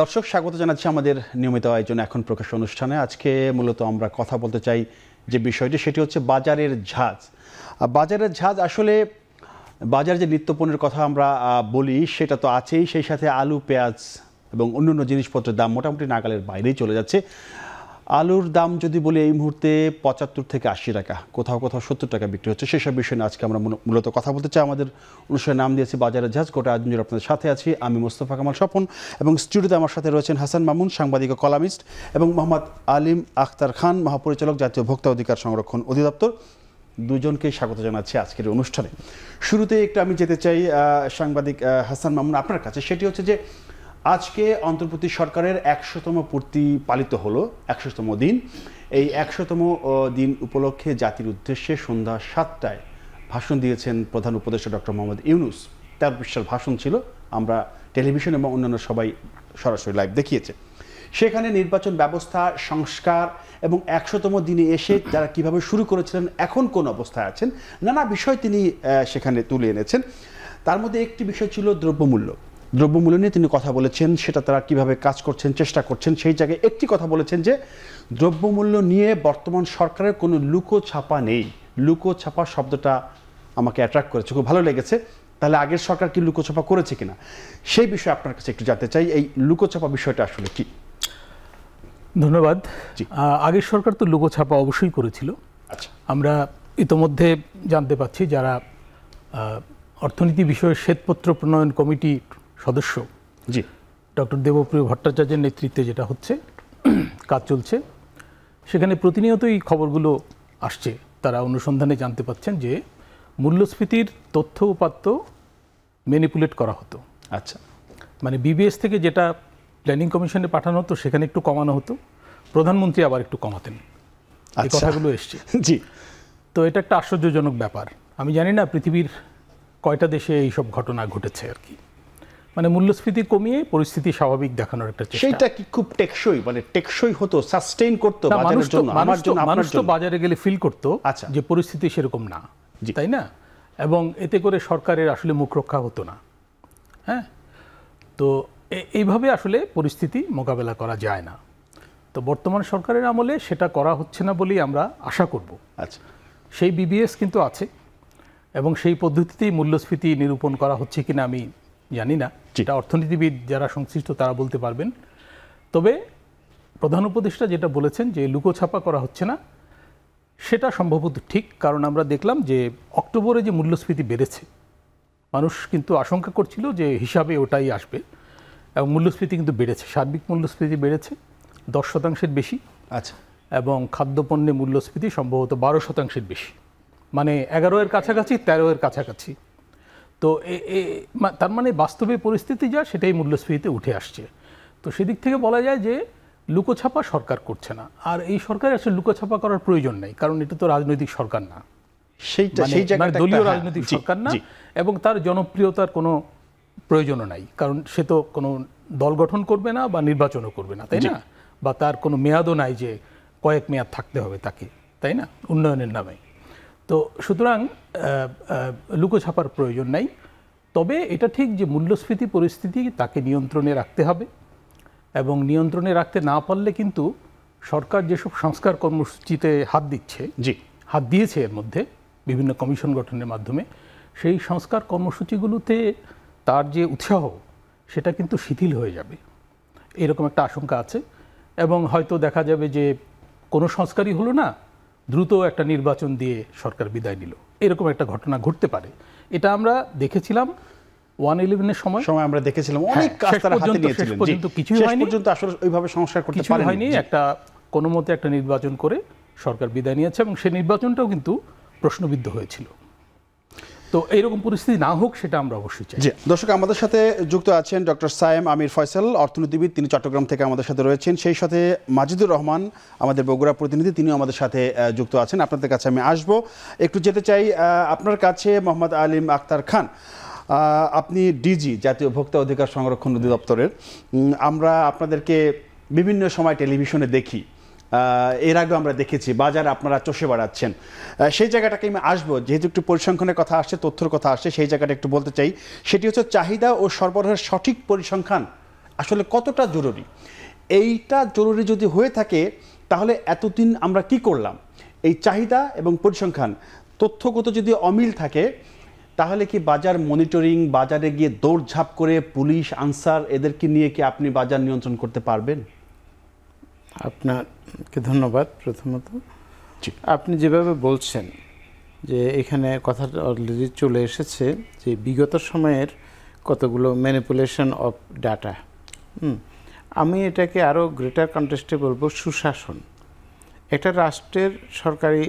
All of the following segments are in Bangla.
দর্শক স্বাগত জানাচ্ছি আমাদের নিয়মিত আয়োজন এখন প্রকাশ অনুষ্ঠানে আজকে মূলত আমরা কথা বলতে চাই যে বিষয়টি সেটি হচ্ছে বাজারের ঝাঁজ বাজারের ঝাঁজ আসলে বাজার যে নিত্যপণ্যের কথা আমরা বলি সেটা তো আছেই সেই সাথে আলু পেঁয়াজ এবং অন্যান্য জিনিসপত্রের দাম মোটামুটি নাগালের বাইরেই চলে যাচ্ছে আলুর দাম যদি বলি এই মুহূর্তে পঁচাত্তর থেকে আশি টাকা কোথাও কোথাও সত্তর টাকা বিক্রি হচ্ছে সেসব বিষয়ে আজকে আমরা মূলত কথা বলতে চাই আমাদের অনুষ্ঠানে নাম দিয়েছি বাজারের জাহাজ গোটা আজমির আপনাদের সাথে আছি আমি মোস্তফা কামাল স্বপন এবং স্টুডিওতে আমার সাথে রয়েছেন হাসান মামুন সাংবাদিক ও কলামিস্ট এবং মোহাম্মদ আলিম আখতার খান মহাপরিচালক জাতীয় ভোক্তা অধিকার সংরক্ষণ অধিদপ্তর দুজনকে স্বাগত জানাচ্ছি আজকের অনুষ্ঠানে শুরুতে একটু আমি যেতে চাই সাংবাদিক হাসান মামুন আপনার কাছে সেটি হচ্ছে যে আজকে অন্তর্বর্তী সরকারের একশোতম পূর্তি পালিত হলো একশোতম দিন এই একশোতম দিন উপলক্ষে জাতির উদ্দেশ্যে সন্ধ্যা সাতটায় ভাষণ দিয়েছেন প্রধান উপদেষ্টা ডক্টর মোহাম্মদ ইউনুস তার বিশাল ভাষণ ছিল আমরা টেলিভিশন এবং অন্যান্য সবাই সরাসরি লাইভ দেখিয়েছে সেখানে নির্বাচন ব্যবস্থা সংস্কার এবং একশোতম দিনে এসে যারা কিভাবে শুরু করেছিলেন এখন কোন অবস্থায় আছেন নানা বিষয় তিনি সেখানে তুলে এনেছেন তার মধ্যে একটি বিষয় ছিল দ্রব্যমূল্য দ্রব্যমূল্য নিয়ে তিনি কথা বলেছেন সেটা তারা কিভাবে কাজ করছেন চেষ্টা করছেন সেই জায়গায় একটি কথা বলেছেন যে দ্রব্যমূল্য নিয়ে বর্তমান সরকারের কোনো লুকো ছাপা নেই লুকো ছাপা শব্দটা আমাকে অ্যাট্রাক্ট করেছে খুব ভালো লেগেছে তাহলে আগের সরকার কি লুকোছাপা করেছে কিনা সেই বিষয়ে আপনার কাছে একটু জানতে চাই এই লুকোছাপা বিষয়টা আসলে কি ধন্যবাদ আগের সরকার তো লুকোছাপা অবশ্যই করেছিল আচ্ছা আমরা ইতোমধ্যে জানতে পাচ্ছি যারা অর্থনীতি বিষয়ে শ্বেতপত্র প্রণয়ন কমিটি সদস্য জি ডক্টর দেবপ্রিয় ভট্টাচার্যের নেতৃত্বে যেটা হচ্ছে কাজ চলছে সেখানে প্রতিনিয়তই খবরগুলো আসছে তারা অনুসন্ধানে জানতে পাচ্ছেন যে মূল্যস্ফীতির তথ্য উপাত্ত ম্যানিপুলেট করা হতো আচ্ছা মানে বিবিএস থেকে যেটা প্ল্যানিং কমিশনে পাঠানো হতো সেখানে একটু কমানো হতো প্রধানমন্ত্রী আবার একটু কমাতেন এই আচ্ছা। কথাগুলো এসছে জি তো এটা একটা আশ্চর্যজনক ব্যাপার আমি জানি না পৃথিবীর কয়টা দেশে এইসব ঘটনা ঘটেছে আর কি মানে মূল্যস্ফীতি কমিয়ে পরিস্থিতি স্বাভাবিক দেখানোর একটা চেষ্টা সেটা কি খুব টেকসই মানে টেকসই হতো সাস্টেইন করতো বাজারের জন্য আমার জন্য মানুষ তো বাজারে গেলে ফিল করতো আচ্ছা। যে পরিস্থিতি সেরকম না তাই না এবং এতে করে সরকারের আসলে মুখ রক্ষা হতো না হ্যাঁ তো এইভাবে আসলে পরিস্থিতি মোকাবেলা করা যায় না তো বর্তমান সরকারের আমলে সেটা করা হচ্ছে না বলেই আমরা আশা করব আচ্ছা সেই বিবিএস কিন্তু আছে এবং সেই পদ্ধতিতেই মূল্যস্ফীতি নিরূপণ করা হচ্ছে কিনা আমি জানি না এটা অর্থনীতিবিদ যারা সংশ্লিষ্ট তারা বলতে পারবেন তবে প্রধান উপদেষ্টা যেটা বলেছেন যে লুকোছাপা করা হচ্ছে না সেটা সম্ভবত ঠিক কারণ আমরা দেখলাম যে অক্টোবরে যে মূল্যস্ফীতি বেড়েছে মানুষ কিন্তু আশঙ্কা করছিল যে হিসাবে ওটাই আসবে এবং মূল্যস্ফীতি কিন্তু বেড়েছে সার্বিক মূল্যস্ফীতি বেড়েছে দশ শতাংশের বেশি আচ্ছা এবং খাদ্যপণ্যে মূল্যস্ফীতি সম্ভবত বারো শতাংশের বেশি মানে এগারো এর কাছাকাছি তেরো এর কাছাকাছি তো তার মানে বাস্তবে পরিস্থিতি যা সেটাই মূল্যস্ফীতিতে উঠে আসছে তো সেদিক থেকে বলা যায় যে লুকোছাপা সরকার করছে না আর এই সরকার আসলে লুকোছাপা করার প্রয়োজন নাই কারণ এটা তো রাজনৈতিক সরকার না সেইটা মানে সেই মানে দলীয় রাজনৈতিক সরকার না এবং তার জনপ্রিয়তার কোনো প্রয়োজনও নাই কারণ সে তো কোনো দল গঠন করবে না বা নির্বাচনও করবে না তাই না বা তার কোনো মেয়াদও নাই যে কয়েক মেয়াদ থাকতে হবে তাকে তাই না উন্নয়নের নামে তো সুতরাং লুকোছাপার প্রয়োজন নাই তবে এটা ঠিক যে মূল্যস্ফীতি পরিস্থিতি তাকে নিয়ন্ত্রণে রাখতে হবে এবং নিয়ন্ত্রণে রাখতে না পারলে কিন্তু সরকার যেসব সংস্কার কর্মসূচিতে হাত দিচ্ছে জি হাত দিয়েছে এর মধ্যে বিভিন্ন কমিশন গঠনের মাধ্যমে সেই সংস্কার কর্মসূচিগুলোতে তার যে উৎসাহ সেটা কিন্তু শিথিল হয়ে যাবে এরকম একটা আশঙ্কা আছে এবং হয়তো দেখা যাবে যে কোনো সংস্কারই হলো না দ্রুত একটা নির্বাচন দিয়ে সরকার বিদায় নিল এরকম একটা ঘটনা ঘটতে পারে এটা আমরা দেখেছিলাম ওয়ান ইলেভেনের সময় সময় আমরা দেখেছিলাম হ্যাঁ, অনেক কাজ তারা হাতে নিয়েছিলেন পর্যন্ত কিছুই হয়নি পর্যন্ত আসলে ওইভাবে সংস্কার করতে হয়নি একটা কোনো মতে একটা নির্বাচন করে সরকার বিদায় নিয়েছে এবং সেই নির্বাচনটাও কিন্তু প্রশ্নবিদ্ধ হয়েছিল তো এইরকম পরিস্থিতি না হোক সেটা আমরা অবশ্যই চাই জি দর্শক আমাদের সাথে যুক্ত আছেন ডক্টর সায়েম আমির ফয়সাল অর্থনীতিবিদ তিনি চট্টগ্রাম থেকে আমাদের সাথে রয়েছেন সেই সাথে মাজিদুর রহমান আমাদের বগুড়া প্রতিনিধি তিনিও আমাদের সাথে যুক্ত আছেন আপনাদের কাছে আমি আসব একটু যেতে চাই আপনার কাছে মোহাম্মদ আলিম আক্তার খান আপনি ডিজি জাতীয় ভোক্তা অধিকার সংরক্ষণ অধিদপ্তরের আমরা আপনাদেরকে বিভিন্ন সময় টেলিভিশনে দেখি এর আগেও আমরা দেখেছি বাজার আপনারা চষে বাড়াচ্ছেন সেই জায়গাটাকে আমি আসবো যেহেতু একটু পরিসংখ্যানের কথা আসছে তথ্যর কথা আসছে সেই জায়গাটা একটু বলতে চাই সেটি হচ্ছে চাহিদা ও সরবরাহের সঠিক পরিসংখ্যান আসলে কতটা জরুরি এইটা জরুরি যদি হয়ে থাকে তাহলে এতদিন আমরা কি করলাম এই চাহিদা এবং পরিসংখ্যান তথ্যগত যদি অমিল থাকে তাহলে কি বাজার মনিটরিং বাজারে গিয়ে দৌড়ঝাঁপ করে পুলিশ আনসার এদেরকে নিয়ে কি আপনি বাজার নিয়ন্ত্রণ করতে পারবেন আপনাকে ধন্যবাদ প্রথমত আপনি যেভাবে বলছেন যে এখানে কথাটা অলরেডি চলে এসেছে যে বিগত সময়ের কতগুলো ম্যানিপুলেশন অফ ডাটা আমি এটাকে আরও গ্রেটার কন্টেস্টে বলবো সুশাসন এটা রাষ্ট্রের সরকারি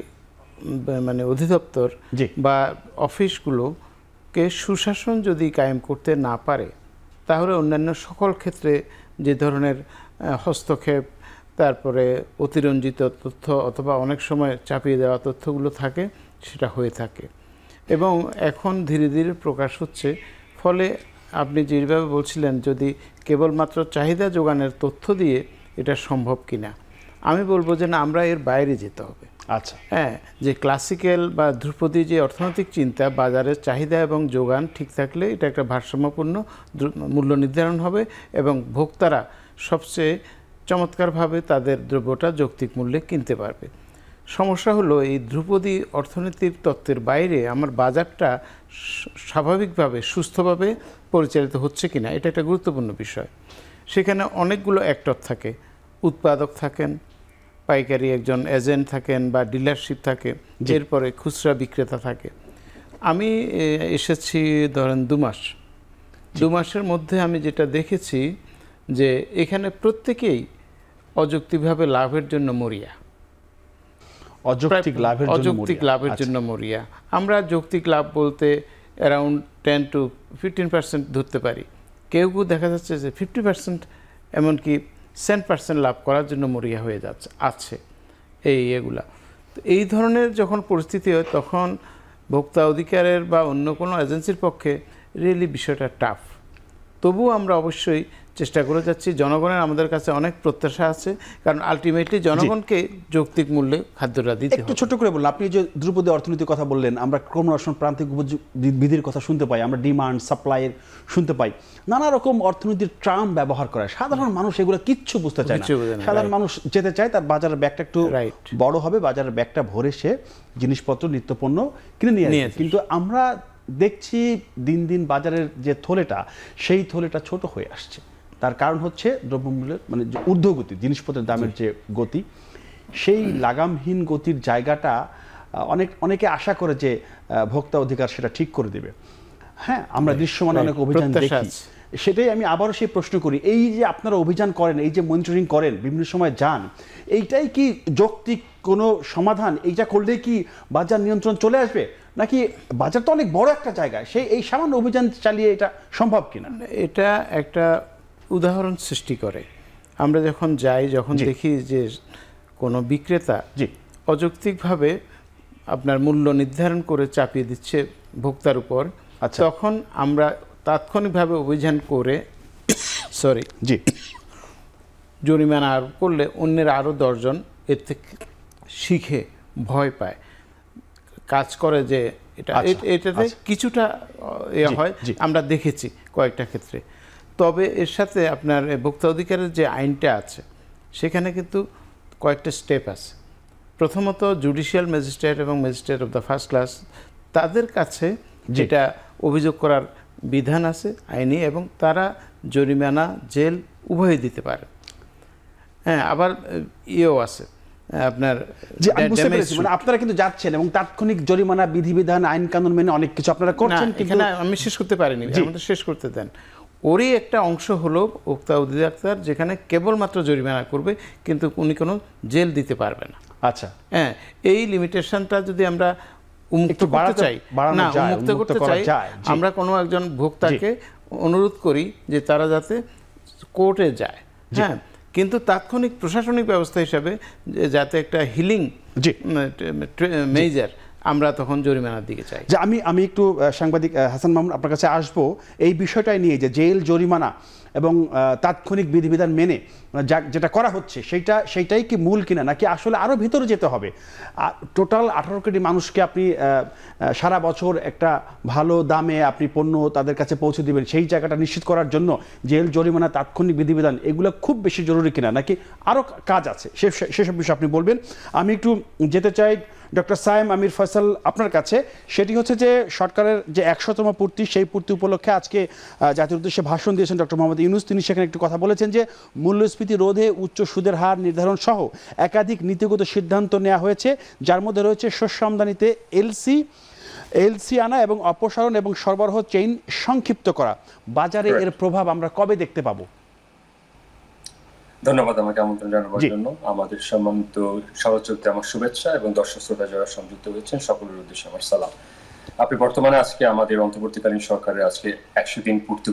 মানে অধিদপ্তর বা অফিসগুলোকে সুশাসন যদি কায়েম করতে না পারে তাহলে অন্যান্য সকল ক্ষেত্রে যে ধরনের হস্তক্ষেপ তারপরে অতিরঞ্জিত তথ্য অথবা অনেক সময় চাপিয়ে দেওয়া তথ্যগুলো থাকে সেটা হয়ে থাকে এবং এখন ধীরে ধীরে প্রকাশ হচ্ছে ফলে আপনি যেভাবে বলছিলেন যদি কেবলমাত্র চাহিদা যোগানের তথ্য দিয়ে এটা সম্ভব কিনা আমি বলবো যে না আমরা এর বাইরে যেতে হবে আচ্ছা হ্যাঁ যে ক্লাসিক্যাল বা ধ্রুপদী যে অর্থনৈতিক চিন্তা বাজারের চাহিদা এবং যোগান ঠিক থাকলে এটা একটা ভারসাম্যপূর্ণ মূল্য নির্ধারণ হবে এবং ভোক্তারা সবচেয়ে চমৎকারভাবে তাদের দ্রব্যটা যৌক্তিক মূল্যে কিনতে পারবে সমস্যা হলো এই ধ্রুপদী অর্থনীতির তত্ত্বের বাইরে আমার বাজারটা স্বাভাবিকভাবে সুস্থভাবে পরিচালিত হচ্ছে কিনা এটা একটা গুরুত্বপূর্ণ বিষয় সেখানে অনেকগুলো অ্যাক্টর থাকে উৎপাদক থাকেন পাইকারি একজন এজেন্ট থাকেন বা ডিলারশিপ থাকে এরপরে খুচরা বিক্রেতা থাকে আমি এসেছি ধরেন দু মাস দু মাসের মধ্যে আমি যেটা দেখেছি যে এখানে প্রত্যেকেই অযৌক্তিকভাবে লাভের জন্য মরিয়া অযৌক্তিক লাভের অযৌক্তিক লাভের আচ্ছা। জন্য মরিয়া আমরা যৌক্তিক লাভ বলতে around ten to fifteen percent ধরতে পারি কেউ কেউ দেখা যাচ্ছে যে ফিফটি পার্সেন্ট এমনকি সেন পার্সেন্ট লাভ করার জন্য মরিয়া হয়ে যাচ্ছে আছে এই এগুলা এই ধরনের যখন পরিস্থিতি হয় তখন ভোক্তা অধিকারের বা অন্য কোনো এজেন্সির পক্ষে রিয়েলি বিষয়টা টাফ তবুও আমরা অবশ্যই চেষ্টা করে যাচ্ছি জনগণের আমাদের কাছে অনেক প্রত্যাশা আছে কারণ আলটিমেটলি জনগণকে যৌক্তিক মূল্যে খাদ্যটা দিতে একটু ছোট করে বললাম আপনি যে দ্রুপদী অর্থনীতির কথা বললেন আমরা ক্রমরসন প্রান্তিক বিধির কথা শুনতে পাই আমরা ডিমান্ড সাপ্লাইয়ের শুনতে পাই নানা রকম অর্থনীতির ট্রাম ব্যবহার করে সাধারণ মানুষ এগুলো কিচ্ছু বুঝতে চায় না সাধারণ মানুষ যেতে চায় তার বাজারের ব্যাগটা একটু বড় হবে বাজারের ব্যাগটা ভরে সে জিনিসপত্র নিত্যপণ্য কিনে নিয়ে কিন্তু আমরা দেখছি দিন দিন বাজারের যে থলেটা সেই থলেটা ছোট হয়ে আসছে তার কারণ হচ্ছে দ্রব্যমূল্যের মানে যে ঊর্ধ্বগতি জিনিসপত্রের দামের যে গতি সেই লাগামহীন গতির জায়গাটা অনেক অনেকে আশা করে যে ভোক্তা অধিকার সেটা ঠিক করে দেবে হ্যাঁ আমরা দৃশ্যমান অনেক অভিযান দেখি সেটাই আমি আবারও সেই প্রশ্ন করি এই যে আপনারা অভিযান করেন এই যে মনিটরিং করেন বিভিন্ন সময় যান এইটাই কি যৌক্তিক কোনো সমাধান এইটা করলে কি বাজার নিয়ন্ত্রণ চলে আসবে নাকি বাজার তো অনেক বড় একটা জায়গা সেই এই সামান্য অভিযান চালিয়ে এটা সম্ভব কিনা এটা একটা উদাহরণ সৃষ্টি করে আমরা যখন যাই যখন দেখি যে কোনো বিক্রেতা অযৌক্তিকভাবে আপনার মূল্য নির্ধারণ করে চাপিয়ে দিচ্ছে ভোক্তার উপর আচ্ছা। তখন আমরা তাৎক্ষণিকভাবে অভিযান করে সরি জি জরিমানা আরোপ করলে অন্যের আরও দশজন এর থেকে শিখে ভয় পায় কাজ করে যে এটা আচ্ছা, এটাতে আচ্ছা। কিছুটা এ হয় আমরা দেখেছি কয়েকটা ক্ষেত্রে তবে এর সাথে আপনার ভোক্তা অধিকারের যে আইনটা আছে সেখানে কিন্তু কয়েকটা স্টেপ আছে প্রথমত জুডিশিয়াল ম্যাজিস্ট্রেট এবং magistrate of the first class তাদের কাছে যেটা অভিযোগ করার বিধান আছে আইনি এবং তারা জরিমানা জেল উভয় দিতে পারে হ্যাঁ আবার ইয়েও আছে আপনার মানে আপনারা কিন্তু যাচ্ছেন এবং তাৎক্ষণিক জরিমানা বিধিবিধান আইন কানুন মেনে অনেক কিছু আপনারা করছেন আমি শেষ করতে পারিনি আমাদের শেষ করতে দেন ওরই একটা অংশ হলো উদ্দিদ আক্তার যেখানে কেবলমাত্র জরিমানা করবে কিন্তু উনি কোনো জেল দিতে পারবে না আচ্ছা হ্যাঁ এই লিমিটেশনটা যদি আমরা উন্মুক্ত করতে চাই না উন্মুক্ত করতে চাই আমরা কোনো একজন ভোক্তাকে অনুরোধ করি যে তারা যাতে কোর্টে যায় হ্যাঁ কিন্তু তাৎক্ষণিক প্রশাসনিক ব্যবস্থা হিসাবে যাতে একটা হিলিং মেজার আমরা তখন জরিমানার দিকে চাই যে আমি আমি একটু সাংবাদিক হাসান মামুন আপনার কাছে আসবো এই বিষয়টাই নিয়ে যে জেল জরিমানা এবং তাৎক্ষণিক বিধিবিধান মেনে মানে যা যেটা করা হচ্ছে সেইটা সেইটাই কি মূল কিনা নাকি আসলে আরও ভিতরে যেতে হবে টোটাল আঠারো কোটি মানুষকে আপনি সারা বছর একটা ভালো দামে আপনি পণ্য তাদের কাছে পৌঁছে দিবেন সেই জায়গাটা নিশ্চিত করার জন্য জেল জরিমানা তাৎক্ষণিক বিধিবিধান এগুলো খুব বেশি জরুরি কিনা নাকি আরও কাজ আছে সে সেসব বিষয়ে আপনি বলবেন আমি একটু যেতে চাই ডক্টর সায়েম আমির ফয়সাল আপনার কাছে সেটি হচ্ছে যে সরকারের যে একশোতম পূর্তি সেই পূর্তি উপলক্ষে আজকে জাতির উদ্দেশ্যে ভাষণ দিয়েছেন ডক্টর মোহাম্মদ ইউনুস তিনি সেখানে একটু কথা বলেছেন যে মূল্যস্ফীতি রোধে উচ্চ সুদের হার নির্ধারণ সহ একাধিক নীতিগত সিদ্ধান্ত নেওয়া হয়েছে যার মধ্যে রয়েছে শস্য আমদানিতে এলসি এলসি আনা এবং অপসারণ এবং সরবরাহ চেইন সংক্ষিপ্ত করা বাজারে এর প্রভাব আমরা কবে দেখতে পাবো ধন্যবাদ আমাকে আমন্ত্রণ জানাবার জন্য আমাদের সম্মানিত সহযোগিতা আমার শুভেচ্ছা এবং দর্শক শ্রোতা যারা সংযুক্ত হয়েছেন সকলের উদ্দেশ্যে আমার সালাম আপনি বর্তমানে আজকে আমাদের অন্তর্বর্তীকালীন সরকারের আজকে একশো দিন পূর্তি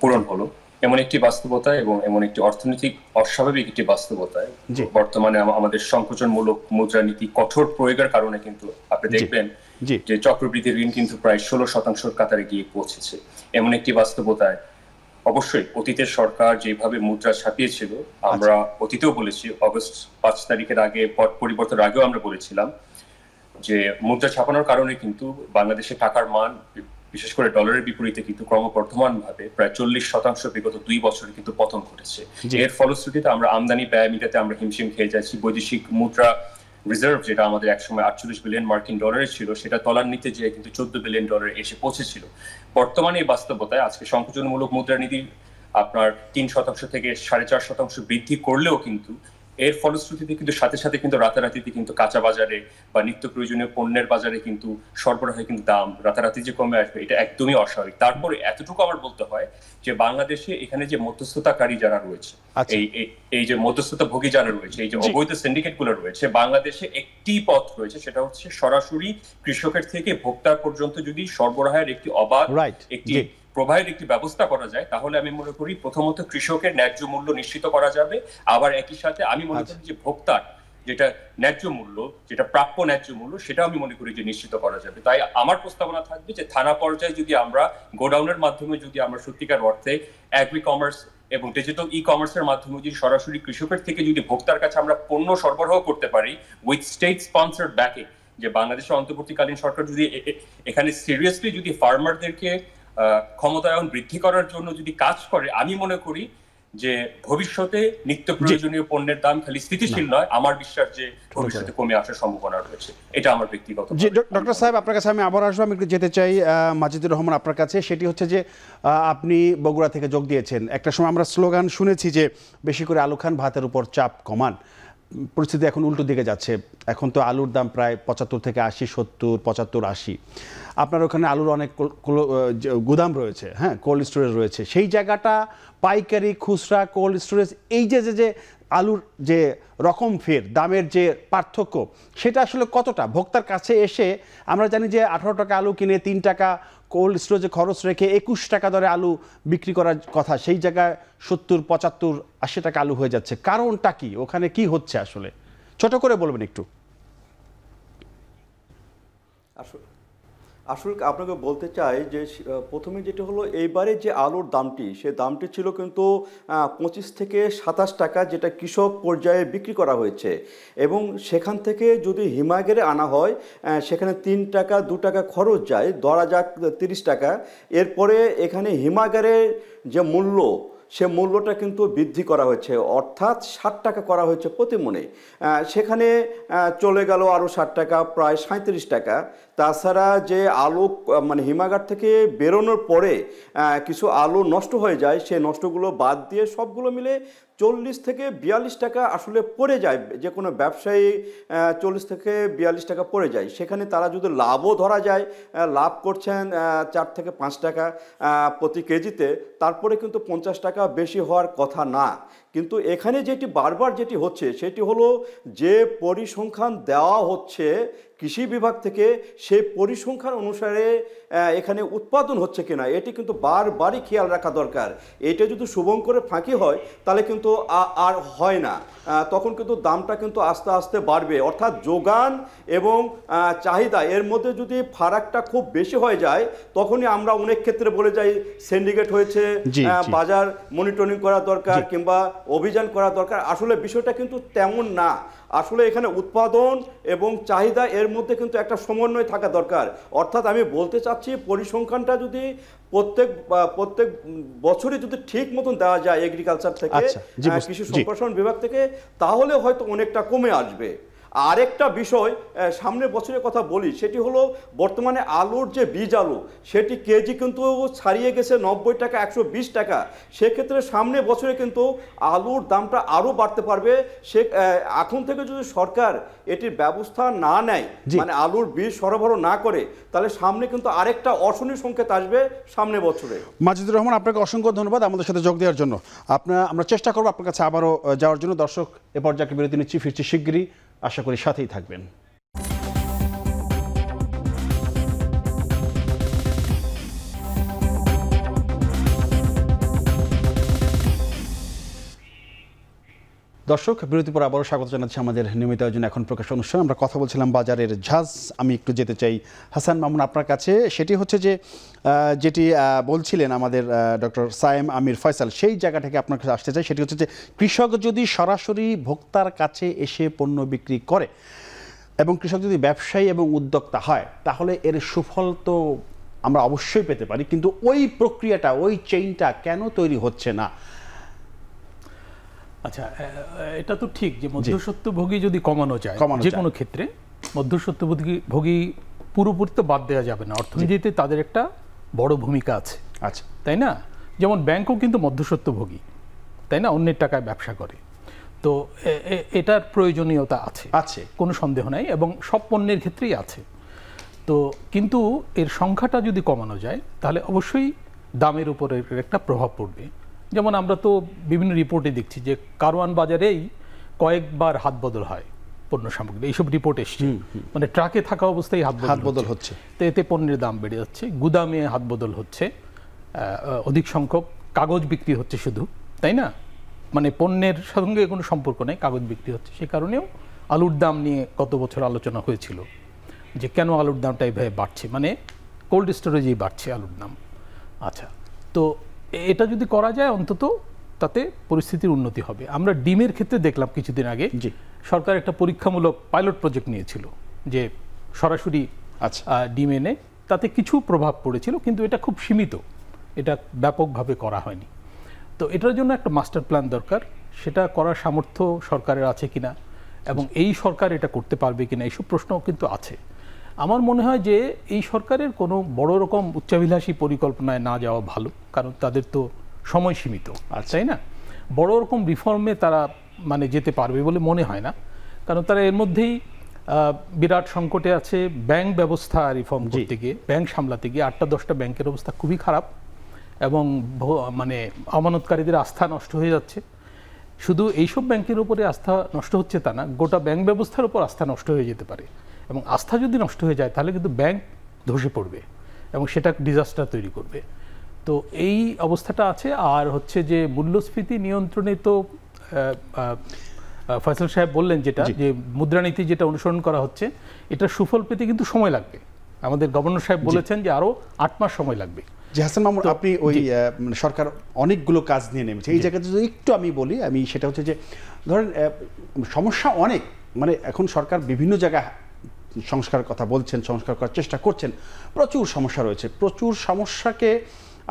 পূরণ হলো এমন একটি বাস্তবতা এবং এমন একটি অর্থনৈতিক অস্বাভাবিক একটি বাস্তবতায় বর্তমানে আমাদের সংকোচনমূলক মুদ্রানীতি কঠোর প্রয়োগের কারণে কিন্তু আপনি দেখবেন যে চক্রবৃদ্ধি ঋণ কিন্তু প্রায় ষোলো শতাংশের কাতারে গিয়ে পৌঁছেছে এমন একটি বাস্তবতায় অবশ্যই অতীতের সরকার যেভাবে মুদ্রা ছাপিয়েছিল আমরা আচ্ছা। অতীতেও বলেছি অগস্ট পাঁচ তারিখের আগে পট পরিবর্তনের আগেও আমরা বলেছিলাম যে মুদ্রা ছাপানোর কারণে কিন্তু বাংলাদেশে টাকার মান বিশেষ করে ডলারের বিপরীতে কিন্তু ক্রমবর্ধমান ভাবে প্রায় চল্লিশ শতাংশ বিগত দুই বছরে কিন্তু পতন ঘটেছে এর ফলশ্রুতিতে আমরা আমদানি ব্যয় মিটাতে আমরা হিমশিম খেয়ে যাচ্ছি বৈদেশিক মুদ্রা রিজার্ভ যেটা আমাদের একসময় আটচল্লিশ বিলিয়ন মার্কিন ডলারের ছিল সেটা তলার নিতে যেয়ে কিন্তু চোদ্দ বিলিয়ন ডলার এসে পৌঁছেছিল বর্তমানে এই বাস্তবতায় আজকে সংকোচনমূলক মুদ্রানীতি আপনার তিন শতাংশ থেকে সাড়ে চার শতাংশ বৃদ্ধি করলেও কিন্তু এর ফলশ্রুতিতে কিন্তু সাথে সাথে কিন্তু রাতারাতিতে কিন্তু কাঁচা বাজারে বা নিত্য প্রয়োজনীয় পণ্যের বাজারে কিন্তু সরবরাহে কিন্তু দাম রাতারাতি যে কমে আসবে এটা একদমই অস্বাভাবিক তারপরে এতটুকু আমার বলতে হয় যে বাংলাদেশে এখানে যে মধ্যস্থতাকারী যারা রয়েছে আচ্ছা। এই এই যে মধ্যস্থতা ভোগী যারা রয়েছে এই যে অবৈধ সিন্ডিকেট গুলো রয়েছে বাংলাদেশে একটি পথ রয়েছে সেটা হচ্ছে সরাসরি কৃষকের থেকে ভোক্তার পর্যন্ত যদি সরবরাহের একটি অবাধ একটি প্রোভাইড একটি ব্যবস্থা করা যায় তাহলে আমি মনে করি প্রথমত কৃষকের ন্যায্য মূল্য নিশ্চিত করা যাবে আবার একই সাথে আমি মনে আচ্ছা। করি যে ভোক্তার যেটা ন্যায্য মূল্য যেটা প্রাপ্য ন্যায্য মূল্য সেটা আমি মনে করি যে নিশ্চিত করা যাবে তাই আমার প্রস্তাবনা থাকবে যে থানা পর্যায়ে যদি আমরা গোডাউনের মাধ্যমে যদি আমরা সত্যিকার অর্থে অ্যাগ্রি কমার্স এবং ডিজিটাল ই কমার্সের মাধ্যমে যদি সরাসরি কৃষকের থেকে যদি ভোক্তার কাছে আমরা পণ্য সরবরাহ করতে পারি উইথ স্টেট স্পন্সার্ড ব্যাকে যে বাংলাদেশের অন্তর্বর্তীকালীন সরকার যদি এখানে সিরিয়াসলি যদি ফার্মারদেরকে ক্ষমতায়ন বৃদ্ধি করার জন্য যদি কাজ করে আমি মনে করি যে ভবিষ্যতে নিত্য প্রয়োজনীয় পণ্যের দাম খালি স্থিতিশীল নয় আমার বিশ্বাস যে ভবিষ্যতে কমে আসার সম্ভাবনা রয়েছে এটা আমার ব্যক্তিগত ডক্টর সাহেব আপনার কাছে আমি আবার আসবো আমি একটু যেতে চাই মাজিদুর রহমান আপনার কাছে সেটি হচ্ছে যে আপনি বগুড়া থেকে যোগ দিয়েছেন একটা সময় আমরা স্লোগান শুনেছি যে বেশি করে আলু খান ভাতের উপর চাপ কমান পরিস্থিতি এখন উল্টো দিকে যাচ্ছে এখন তো আলুর দাম প্রায় পঁচাত্তর থেকে আশি সত্তর পঁচাত্তর আশি আপনার ওখানে আলুর অনেক গুদাম রয়েছে হ্যাঁ কোল্ড স্টোরেজ রয়েছে সেই জায়গাটা পাইকারি খুচরা কোল্ড স্টোরেজ এই যে যে আলুর যে রকম ফের দামের যে পার্থক্য সেটা আসলে কতটা ভোক্তার কাছে এসে আমরা জানি যে আঠারো টাকা আলু কিনে তিন টাকা কোল্ড স্টোরেজে খরচ রেখে একুশ টাকা দরে আলু বিক্রি করার কথা সেই জায়গায় সত্তর পঁচাত্তর আশি টাকা আলু হয়ে যাচ্ছে কারণটা কি ওখানে কি হচ্ছে আসলে ছোট করে বলবেন একটু আসলে আসলে আপনাকে বলতে চাই যে প্রথমে যেটা হলো এইবারে যে আলুর দামটি সে দামটি ছিল কিন্তু পঁচিশ থেকে সাতাশ টাকা যেটা কৃষক পর্যায়ে বিক্রি করা হয়েছে এবং সেখান থেকে যদি হিমাগারে আনা হয় সেখানে তিন টাকা দু টাকা খরচ যায় ধরা যাক তিরিশ টাকা এরপরে এখানে হিমাগারের যে মূল্য সে মূল্যটা কিন্তু বৃদ্ধি করা হয়েছে অর্থাৎ ষাট টাকা করা হয়েছে প্রতি মনে সেখানে চলে গেল আরও ষাট টাকা প্রায় সাঁত্রিশ টাকা তাছাড়া যে আলো মানে হিমাগার থেকে বেরোনোর পরে কিছু আলো নষ্ট হয়ে যায় সে নষ্টগুলো বাদ দিয়ে সবগুলো মিলে চল্লিশ থেকে বিয়াল্লিশ টাকা আসলে পড়ে যায় যে কোনো ব্যবসায়ী চল্লিশ থেকে বিয়াল্লিশ টাকা পড়ে যায় সেখানে তারা যদি লাভও ধরা যায় লাভ করছেন চার থেকে পাঁচ টাকা প্রতি কেজিতে তারপরে কিন্তু পঞ্চাশ টাকা বেশি হওয়ার কথা না কিন্তু এখানে যেটি বারবার যেটি হচ্ছে সেটি হলো যে পরিসংখ্যান দেওয়া হচ্ছে কৃষি বিভাগ থেকে সেই পরিসংখ্যান অনুসারে এখানে উৎপাদন হচ্ছে কিনা এটি কিন্তু বারবারই খেয়াল রাখা দরকার এটা যদি শুভঙ্করে ফাঁকি হয় তাহলে কিন্তু আর হয় না তখন কিন্তু দামটা কিন্তু আস্তে আস্তে বাড়বে অর্থাৎ যোগান এবং চাহিদা এর মধ্যে যদি ফারাকটা খুব বেশি হয়ে যায় তখনই আমরা অনেক ক্ষেত্রে বলে যাই সিন্ডিকেট হয়েছে বাজার মনিটরিং করা দরকার কিংবা অভিযান করা দরকার আসলে বিষয়টা কিন্তু তেমন না আসলে এখানে উৎপাদন এবং চাহিদা এর মধ্যে কিন্তু একটা সমন্বয় থাকা দরকার অর্থাৎ আমি বলতে চাচ্ছি পরিসংখ্যানটা যদি প্রত্যেক প্রত্যেক বছরই যদি ঠিক মতন দেওয়া যায় এগ্রিকালচার থেকে আচ্ছা, কৃষি সম্প্রসারণ বিভাগ থেকে তাহলে হয়তো অনেকটা কমে আসবে আরেকটা বিষয় সামনের বছরের কথা বলি সেটি হলো বর্তমানে আলুর যে বীজ আলু সেটি কেজি কিন্তু ছাড়িয়ে গেছে নব্বই টাকা একশো বিশ টাকা সেক্ষেত্রে সামনে বছরে কিন্তু আলুর দামটা আরও বাড়তে পারবে সে এখন থেকে যদি সরকার এটির ব্যবস্থা না নেয় মানে আলুর বীজ সরবরাহ না করে তাহলে সামনে কিন্তু আরেকটা অশনীয় সংকেত আসবে সামনে বছরে মাজিদুর রহমান আপনাকে অসংখ্য ধন্যবাদ আমাদের সাথে যোগ দেওয়ার জন্য আপনার আমরা চেষ্টা করবো আপনার কাছে আবারও যাওয়ার জন্য দর্শক এ পর্যায়ে বিরতি নিচ্ছি ফিরছি শিগগিরই আশা করি সাথেই থাকবেন দর্শক বিরতি পর আবারও স্বাগত জানাচ্ছি আমাদের নিয়মিত আয়োজন এখন প্রকাশ অনুষ্ঠান আমরা কথা বলছিলাম বাজারের ঝাঁজ আমি একটু যেতে চাই হাসান মামুন আপনার কাছে সেটি হচ্ছে যে যেটি বলছিলেন আমাদের ডক্টর সায়েম আমির ফয়সাল সেই জায়গা থেকে আপনার কাছে আসতে চাই সেটি হচ্ছে যে কৃষক যদি সরাসরি ভোক্তার কাছে এসে পণ্য বিক্রি করে এবং কৃষক যদি ব্যবসায়ী এবং উদ্যোক্তা হয় তাহলে এর সুফল তো আমরা অবশ্যই পেতে পারি কিন্তু ওই প্রক্রিয়াটা ওই চেইনটা কেন তৈরি হচ্ছে না আচ্ছা এটা তো ঠিক যে ভোগী যদি কমানো যায় যে কোনো ক্ষেত্রে মধ্যসত্ত্বভোগী ভোগী পুরোপুরি তো বাদ দেওয়া যাবে না অর্থনীতিতে তাদের একটা বড় ভূমিকা আছে আচ্ছা তাই না যেমন ব্যাংকও কিন্তু ভোগী তাই না অন্যের টাকায় ব্যবসা করে তো এটার প্রয়োজনীয়তা আছে আছে কোনো সন্দেহ নাই এবং সব পণ্যের ক্ষেত্রেই আছে তো কিন্তু এর সংখ্যাটা যদি কমানো যায় তাহলে অবশ্যই দামের উপরে একটা প্রভাব পড়বে যেমন আমরা তো বিভিন্ন রিপোর্টে দেখছি যে কারওয়ান বাজারেই কয়েকবার হাত বদল হয় পণ্য সামগ্রী এইসব রিপোর্ট এসছে মানে ট্রাকে থাকা অবস্থায় হাত হাত বদল হচ্ছে তো এতে পণ্যের দাম বেড়ে যাচ্ছে গুদামে হাত বদল হচ্ছে অধিক সংখ্যক কাগজ বিক্রি হচ্ছে শুধু তাই না মানে পণ্যের সঙ্গে কোনো সম্পর্ক নেই কাগজ বিক্রি হচ্ছে সে কারণেও আলুর দাম নিয়ে গত বছর আলোচনা হয়েছিল যে কেন আলুর দামটা এইভাবে বাড়ছে মানে কোল্ড স্টোরেজেই বাড়ছে আলুর দাম আচ্ছা তো এটা যদি করা যায় অন্তত তাতে পরিস্থিতির উন্নতি হবে আমরা ডিমের ক্ষেত্রে দেখলাম কিছুদিন আগে সরকার একটা পরীক্ষামূলক পাইলট প্রজেক্ট নিয়েছিল যে সরাসরি আচ্ছা ডিম এনে তাতে কিছু প্রভাব পড়েছিল কিন্তু এটা খুব সীমিত এটা ব্যাপকভাবে করা হয়নি তো এটার জন্য একটা মাস্টার প্ল্যান দরকার সেটা করার সামর্থ্য সরকারের আছে কিনা এবং এই সরকার এটা করতে পারবে কিনা এইসব প্রশ্নও কিন্তু আছে আমার মনে হয় যে এই সরকারের কোনো বড় রকম উচ্চাভিলাষী পরিকল্পনায় না যাওয়া ভালো কারণ তাদের তো সময় সীমিত আর আচ্ছা। তাই না বড় রকম রিফর্মে তারা মানে যেতে পারবে বলে মনে হয় না কারণ তারা এর মধ্যেই বিরাট সংকটে আছে ব্যাংক ব্যবস্থা রিফর্ম করতে গিয়ে ব্যাংক সামলাতে গিয়ে আটটা দশটা ব্যাংকের অবস্থা খুবই খারাপ এবং মানে আমানতকারীদের আস্থা নষ্ট হয়ে যাচ্ছে শুধু এইসব ব্যাংকের উপরে আস্থা নষ্ট হচ্ছে তা না গোটা ব্যাংক ব্যবস্থার উপর আস্থা নষ্ট হয়ে যেতে পারে এবং আস্থা যদি নষ্ট হয়ে যায় তাহলে কিন্তু ব্যাংক ধসে পড়বে এবং সেটা ডিজাস্টার তৈরি করবে তো এই অবস্থাটা আছে আর হচ্ছে যে মূল্যস্ফীতি নিয়ন্ত্রণে তো ফয়সল সাহেব বললেন যেটা যে মুদ্রানীতি যেটা অনুসরণ করা হচ্ছে এটা সুফল পেতে কিন্তু সময় লাগবে আমাদের গভর্নর সাহেব বলেছেন যে আরও আট মাস সময় লাগবে যে হাসান মামুন আপনি ওই মানে সরকার অনেকগুলো কাজ নিয়ে নেমেছে এই জায়গাতে যদি একটু আমি বলি আমি সেটা হচ্ছে যে ধরেন সমস্যা অনেক মানে এখন সরকার বিভিন্ন জায়গায় সংস্কার কথা বলছেন সংস্কার করার চেষ্টা করছেন প্রচুর সমস্যা রয়েছে প্রচুর সমস্যাকে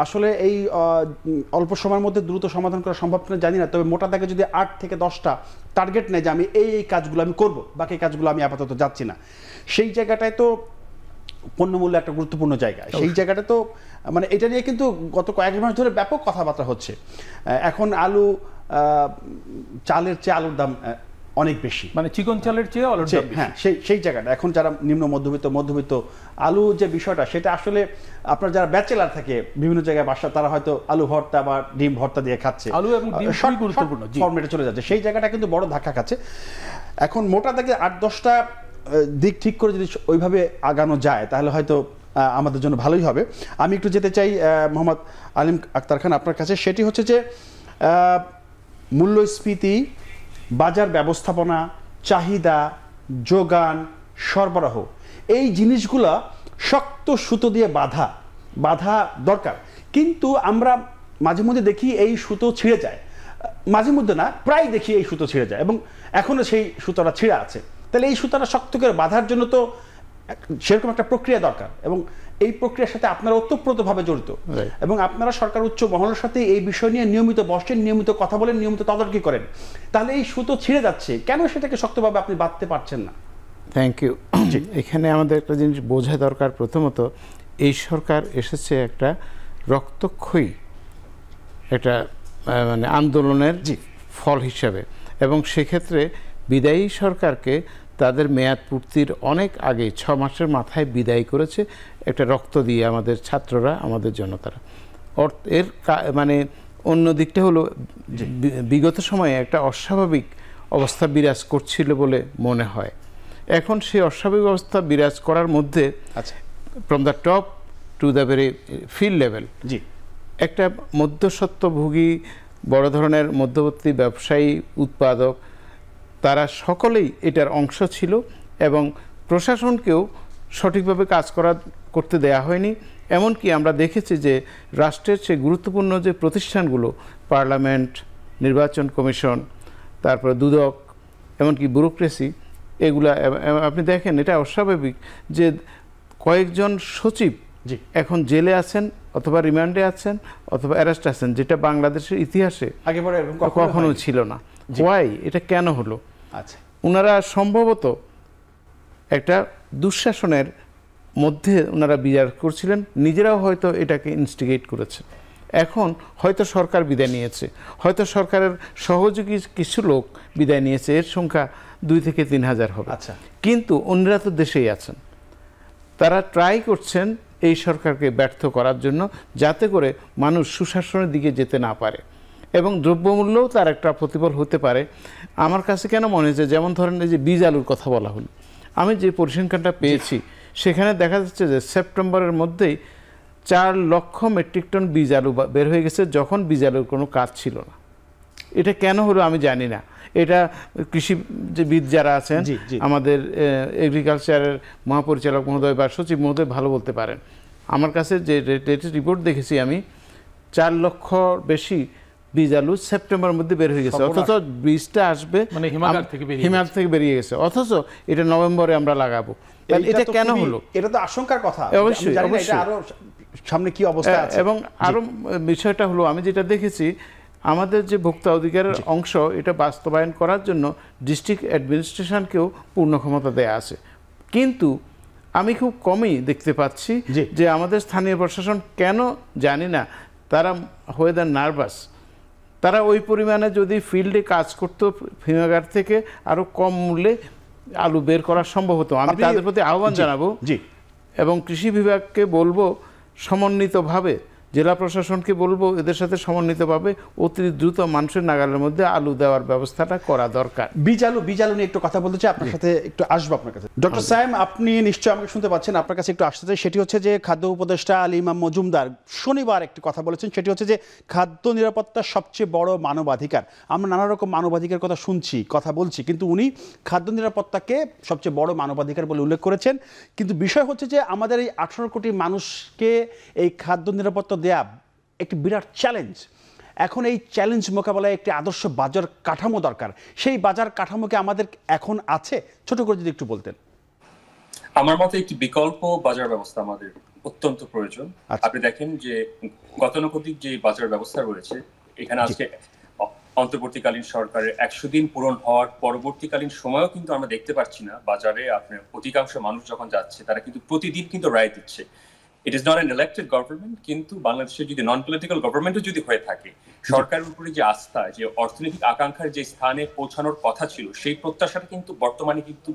আসলে এই অল্প সময়ের মধ্যে দ্রুত সমাধান করা সম্ভব কিনা জানি না তবে মোটা দাগে যদি আট থেকে দশটা টার্গেট নেয় যে আমি এই এই কাজগুলো আমি করব বাকি কাজগুলো আমি আপাতত যাচ্ছি না সেই জায়গাটায় তো পণ্যমূল্য একটা গুরুত্বপূর্ণ জায়গা সেই জায়গাটা তো মানে এটা নিয়ে কিন্তু গত কয়েক মাস ধরে ব্যাপক কথাবার্তা হচ্ছে এখন আলু চালের চেয়ে আলুর দাম অনেক বেশি মানে চিকন চালের চেয়ে হ্যাঁ সেই সেই জায়গাটা এখন যারা নিম্ন মধ্যবিত্ত মধ্যবিত্ত আলু যে বিষয়টা সেটা আসলে আপনার যারা ব্যাচেলার থাকে বিভিন্ন জায়গায় বাসা তারা হয়তো আলু ভর্তা বা ডিম ভর্তা দিয়ে খাচ্ছে আলু এবং গুরুত্বপূর্ণ ফর্মেটে চলে যাচ্ছে সেই জায়গাটা কিন্তু বড় ধাক্কা খাচ্ছে এখন মোটা থেকে আট দশটা দিক ঠিক করে যদি ওইভাবে আগানো যায় তাহলে হয়তো আমাদের জন্য ভালোই হবে আমি একটু যেতে চাই মোহাম্মদ আলিম আক্তার খান আপনার কাছে সেটি হচ্ছে যে মূল্যস্ফীতি বাজার ব্যবস্থাপনা চাহিদা যোগান সরবরাহ এই জিনিসগুলা শক্ত সুতো দিয়ে বাধা বাধা দরকার কিন্তু আমরা মাঝে মধ্যে দেখি এই সুতো ছিঁড়ে যায় মাঝে মধ্যে না প্রায় দেখি এই সুতো ছিঁড়ে যায় এবং এখনও সেই সুতোটা ছিঁড়া আছে তাহলে এই সুতোটা শক্ত করে বাঁধার জন্য তো সেরকম একটা প্রক্রিয়া দরকার এবং এই প্রক্রিয়ার সাথে আপনারা অতপ্রতভাবে জড়িত এবং আপনারা সরকার উচ্চ মহলের সাথে এই বিষয় নিয়ে নিয়মিত বসেন নিয়মিত কথা বলেন নিয়মিত তদারকি করেন তাহলে এই সুতো ছিঁড়ে যাচ্ছে কেন সেটাকে শক্তভাবে আপনি বাঁধতে পারছেন না থ্যাংক ইউ এখানে আমাদের একটা জিনিস বোঝা দরকার প্রথমত এই সরকার এসেছে একটা রক্তক্ষয়ী একটা মানে আন্দোলনের ফল হিসাবে এবং সেক্ষেত্রে বিদায়ী সরকারকে তাদের মেয়াদ পূর্তির অনেক আগে ছ মাসের মাথায় বিদায় করেছে একটা রক্ত দিয়ে আমাদের ছাত্ররা আমাদের জনতারা এর মানে অন্য দিকটা হলো বিগত সময়ে একটা অস্বাভাবিক অবস্থা বিরাজ করছিল বলে মনে হয় এখন সেই অস্বাভাবিক অবস্থা বিরাজ করার মধ্যে from the top to the very field level জি একটা মধ্যস্বত্বভোগী বড় ধরনের মধ্যবর্তী ব্যবসায়ী উৎপাদক তারা সকলেই এটার অংশ ছিল এবং প্রশাসনকেও সঠিকভাবে কাজ করা করতে দেয়া হয়নি এমনকি আমরা দেখেছি যে রাষ্ট্রের সে গুরুত্বপূর্ণ যে প্রতিষ্ঠানগুলো পার্লামেন্ট নির্বাচন কমিশন তারপরে দুদক এমনকি ব্যুরোক্রেসি এগুলা আপনি দেখেন এটা অস্বাভাবিক যে কয়েকজন সচিব এখন জেলে আছেন অথবা রিমান্ডে আছেন অথবা অ্যারেস্ট আছেন যেটা বাংলাদেশের ইতিহাসে কখনো ছিল না ওয়াই এটা কেন হলো আচ্ছা ওনারা সম্ভবত একটা দুঃশাসনের মধ্যে ওনারা বিচার করছিলেন নিজেরাও হয়তো এটাকে ইনস্টিগেট করেছেন এখন হয়তো সরকার বিদায় নিয়েছে হয়তো সরকারের সহযোগী কিছু লোক বিদায় নিয়েছে এর সংখ্যা দুই থেকে তিন হাজার হবে আচ্ছা কিন্তু অন্যরা তো দেশেই আছেন তারা ট্রাই করছেন এই সরকারকে ব্যর্থ করার জন্য যাতে করে মানুষ সুশাসনের দিকে যেতে না পারে এবং দ্রব্যমূল্যও তার একটা প্রতিফল হতে পারে আমার কাছে কেন মনে হচ্ছে যেমন ধরেন এই যে বীজ আলুর কথা বলা হলো আমি যে পরিসংখ্যানটা পেয়েছি সেখানে দেখা যাচ্ছে যে সেপ্টেম্বরের মধ্যেই চার লক্ষ মেট্রিক টন বীজ আলু বের হয়ে গেছে যখন বীজ আলুর কোনো কাজ ছিল না এটা কেন হলো আমি জানি না এটা কৃষি যে বিদ যারা আছেন আমাদের এগ্রিকালচারের মহাপরিচালক মহোদয় বা সচিব মহোদয় ভালো বলতে পারেন আমার কাছে যে রিপোর্ট দেখেছি আমি চার লক্ষ বেশি বীজ আলু সেপ্টেম্বরের মধ্যে বের হয়ে গেছে অথচ বীজটা আসবে মানে হিমাগার থেকে বেরিয়ে হিমাগার থেকে বেরিয়ে গেছে অথচ এটা নভেম্বরে আমরা লাগাবো মানে এটা কেন হলো এটা তো আশঙ্কার কথা অবশ্যই অবশ্যই সামনে কি অবস্থা হ্যাঁ, আছে এবং আরো বিষয়টা হলো আমি যেটা দেখেছি আমাদের যে ভোক্তা অধিকারের অংশ এটা বাস্তবায়ন করার জন্য ডিস্ট্রিক্ট অ্যাডমিনিস্ট্রেশনকেও পূর্ণ ক্ষমতা দেয়া আছে কিন্তু আমি খুব কমই দেখতে পাচ্ছি যে আমাদের স্থানীয় প্রশাসন কেন জানি না তারা হয়ে দেন নার্ভাস তারা ওই পরিমাণে যদি ফিল্ডে কাজ করতো হিমাগার থেকে আরও কম মূল্যে আলু বের করা সম্ভব হতো আমি তাদের প্রতি আহ্বান জানাবো জি এবং কৃষি বিভাগকে বলবো সমন্বিতভাবে জেলা প্রশাসনকে বলবো এদের সাথে সমন্বিতভাবে অতি দ্রুত মানুষের নাগালের মধ্যে আলু দেওয়ার ব্যবস্থাটা করা দরকার বীজ আলু বীজ আলু নিয়ে একটু কথা বলতে চাই আপনার সাথে একটু আসবো আপনার কাছে ডক্টর সাহেব আপনি নিশ্চয়ই আমাকে শুনতে পাচ্ছেন আপনার কাছে একটু আসতে চাই সেটি হচ্ছে যে খাদ্য উপদেষ্টা আলী ইমাম মজুমদার শনিবার একটি কথা বলেছেন সেটি হচ্ছে যে খাদ্য নিরাপত্তার সবচেয়ে বড় মানবাধিকার আমরা নানা রকম মানবাধিকার কথা শুনছি কথা বলছি কিন্তু উনি খাদ্য নিরাপত্তাকে সবচেয়ে বড় মানবাধিকার বলে উল্লেখ করেছেন কিন্তু বিষয় হচ্ছে যে আমাদের এই আঠারো কোটি মানুষকে এই খাদ্য নিরাপত্তা দেয়া একটি বিরাট চ্যালেঞ্জ এখন এই চ্যালেঞ্জ মোকাবেলায় একটি আদর্শ বাজার কাঠামো দরকার সেই বাজার কাঠামোকে আমাদের এখন আছে ছোট করে যদি একটু বলতেন আমার মতে একটি বিকল্প বাজার ব্যবস্থা আমাদের অত্যন্ত প্রয়োজন আচ্ছা। আপনি দেখেন যে গতানুগতিক যে বাজার ব্যবস্থা রয়েছে এখানে আজকে অন্তর্বর্তীকালীন সরকারের একশো দিন পূরণ হওয়ার পরবর্তীকালীন সময়ও কিন্তু আমরা দেখতে পাচ্ছি না বাজারে আপনার অধিকাংশ মানুষ যখন যাচ্ছে তারা কিন্তু প্রতিদিন কিন্তু রায় দিচ্ছে it is not an elected government কিন্তু বাংলাদেশের যদি নন পলিটিক্যাল গভর্নমেন্টও যদি হয়ে থাকে সরকারের উপরে যে আস্থা যে অর্থনৈতিক আকাঙ্ক্ষার যে স্থানে পৌঁছানোর কথা ছিল সেই প্রত্যাশাটা কিন্তু বর্তমানে কিন্তু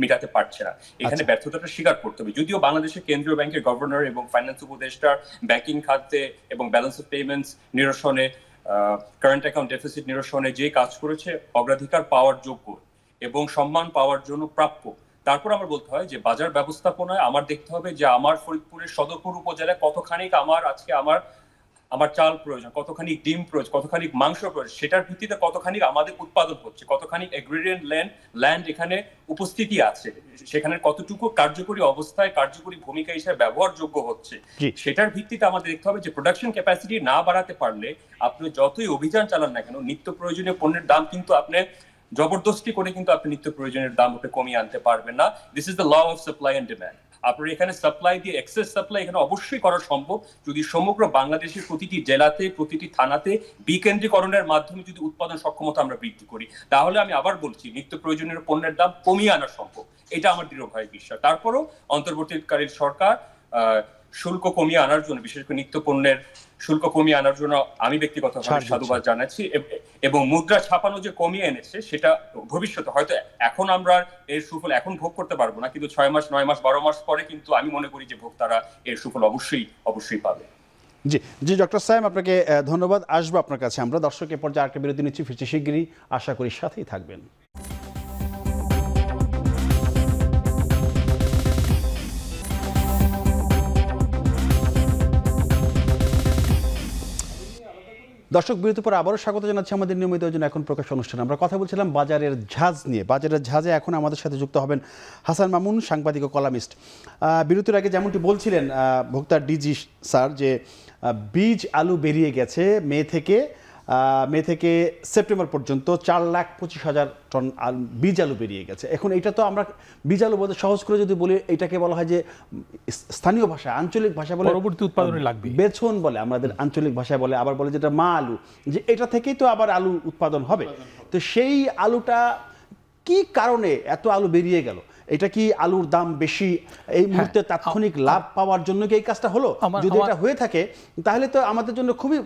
মেটাতে পারছে না আচ্ছা। এখানে ব্যর্থতাটা স্বীকার করতে হবে যদিও বাংলাদেশের কেন্দ্রীয় ব্যাংকের গভর্নর এবং ফাইন্যান্স উপদেষ্টার ব্যাংকিং খাতে এবং ব্যালেন্স অফ পেমেন্টস নিরসনে কারেন্ট অ্যাকাউন্ট ডেফিসিট নিরসনে যে কাজ করেছে অগ্রাধিকার পাওয়ার যোগ্য এবং সম্মান পাওয়ার জন্য প্রাপ্য তারপর আমার বলতে হয় যে বাজার ব্যবস্থাপনায় আমার দেখতে হবে যে আমার ফরিদপুরের সদরপুর উপজেলায় কতখানি আমার আজকে আমার আমার চাল প্রয়োজন কতখানি ডিম প্রয়োজন কতখানি মাংস প্রয়োজন সেটার ভিত্তিতে কতখানি আমাদের উৎপাদন হচ্ছে কতখানি এগ্রিডিয়েন্ট ল্যান্ড ল্যান্ড এখানে উপস্থিতি আছে সেখানে কতটুকু কার্যকরী অবস্থায় কার্যকরী ভূমিকা হিসেবে ব্যবহারযোগ্য হচ্ছে সেটার ভিত্তিতে আমাদের দেখতে হবে যে প্রোডাকশন ক্যাপাসিটি না বাড়াতে পারলে আপনি যতই অভিযান চালান না কেন নিত্য প্রয়োজনীয় পণ্যের দাম কিন্তু আপনি জবরদস্তি করে কিন্তু আপনি নিত্য প্রয়োজনের দাম ওকে কমিয়ে আনতে পারবেন না this is the law of supply and demand আপনার এখানে সাপ্লাই দিয়ে এক্সেস সাপ্লাই এখানে অবশ্যই করা সম্ভব যদি সমগ্র বাংলাদেশের প্রতিটি জেলাতে প্রতিটি থানাতে বিকেন্দ্রীকরণের মাধ্যমে যদি উৎপাদন সক্ষমতা আমরা বৃদ্ধি করি তাহলে আমি আবার বলছি নিত্য প্রয়োজনীয় পণ্যের দাম কমিয়ে আনা সম্ভব এটা আমার দৃঢ়ভাবে বিশ্বাস তারপরও অন্তর্বর্তীকালীন সরকার শুল্ক কমিয়ে আনার জন্য বিশেষ করে নিত্য পণ্যের শুল্ক কমিয়ে আনার জন্য আমি ব্যক্তিগত সাধুবাদ জানাচ্ছি এবং মুদ্রা ছাপানো যে কমিয়ে এনেছে সেটা ভবিষ্যতে হয়তো এখন আমরা এর সুফল এখন ভোগ করতে পারবো না কিন্তু ছয় মাস নয় মাস বারো মাস পরে কিন্তু আমি মনে করি যে ভোক্তারা এর সুফল অবশ্যই অবশ্যই পাবে জি জি ডক্টর সাহেব আপনাকে ধন্যবাদ আসবো আপনার কাছে আমরা দর্শকের পর্যায়ে আরেকটা বিরতি নিচ্ছি ফিরছি শিগগিরই আশা করি সাথেই থাকবেন দর্শক বিরতির পর আবারও স্বাগত জানাচ্ছি আমাদের নিয়মিত আয়োজন এখন প্রকাশ অনুষ্ঠানে আমরা কথা বলছিলাম বাজারের ঝাঁজ নিয়ে বাজারের ঝাঁজে এখন আমাদের সাথে যুক্ত হবেন হাসান মামুন সাংবাদিক ও কলামিস্ট বিরতির আগে যেমনটি বলছিলেন ভোক্তার ডিজি স্যার যে বীজ আলু বেরিয়ে গেছে মে থেকে মে থেকে সেপ্টেম্বর পর্যন্ত চার লাখ পঁচিশ হাজার টন বীজ আলু বেরিয়ে গেছে এখন এটা তো আমরা বীজ আলু বলতে সহজ করে যদি বলি এটাকে বলা হয় যে স্থানীয় ভাষা আঞ্চলিক ভাষা বলে পরবর্তী উৎপাদনে লাগবে বেছন বলে আমাদের আঞ্চলিক ভাষায় বলে আবার বলে যেটা মা আলু যে এটা থেকেই তো আবার আলু উৎপাদন হবে তো সেই আলুটা কি কারণে এত আলু বেরিয়ে গেল এটা কি আলুর দাম বেশি এই হ্যাঁ। মুহূর্তে তাৎক্ষণিক লাভ পাওয়ার জন্য কি এই কাজটা হলো যদি এটা হয়ে থাকে তাহলে তো আমাদের জন্য খুবই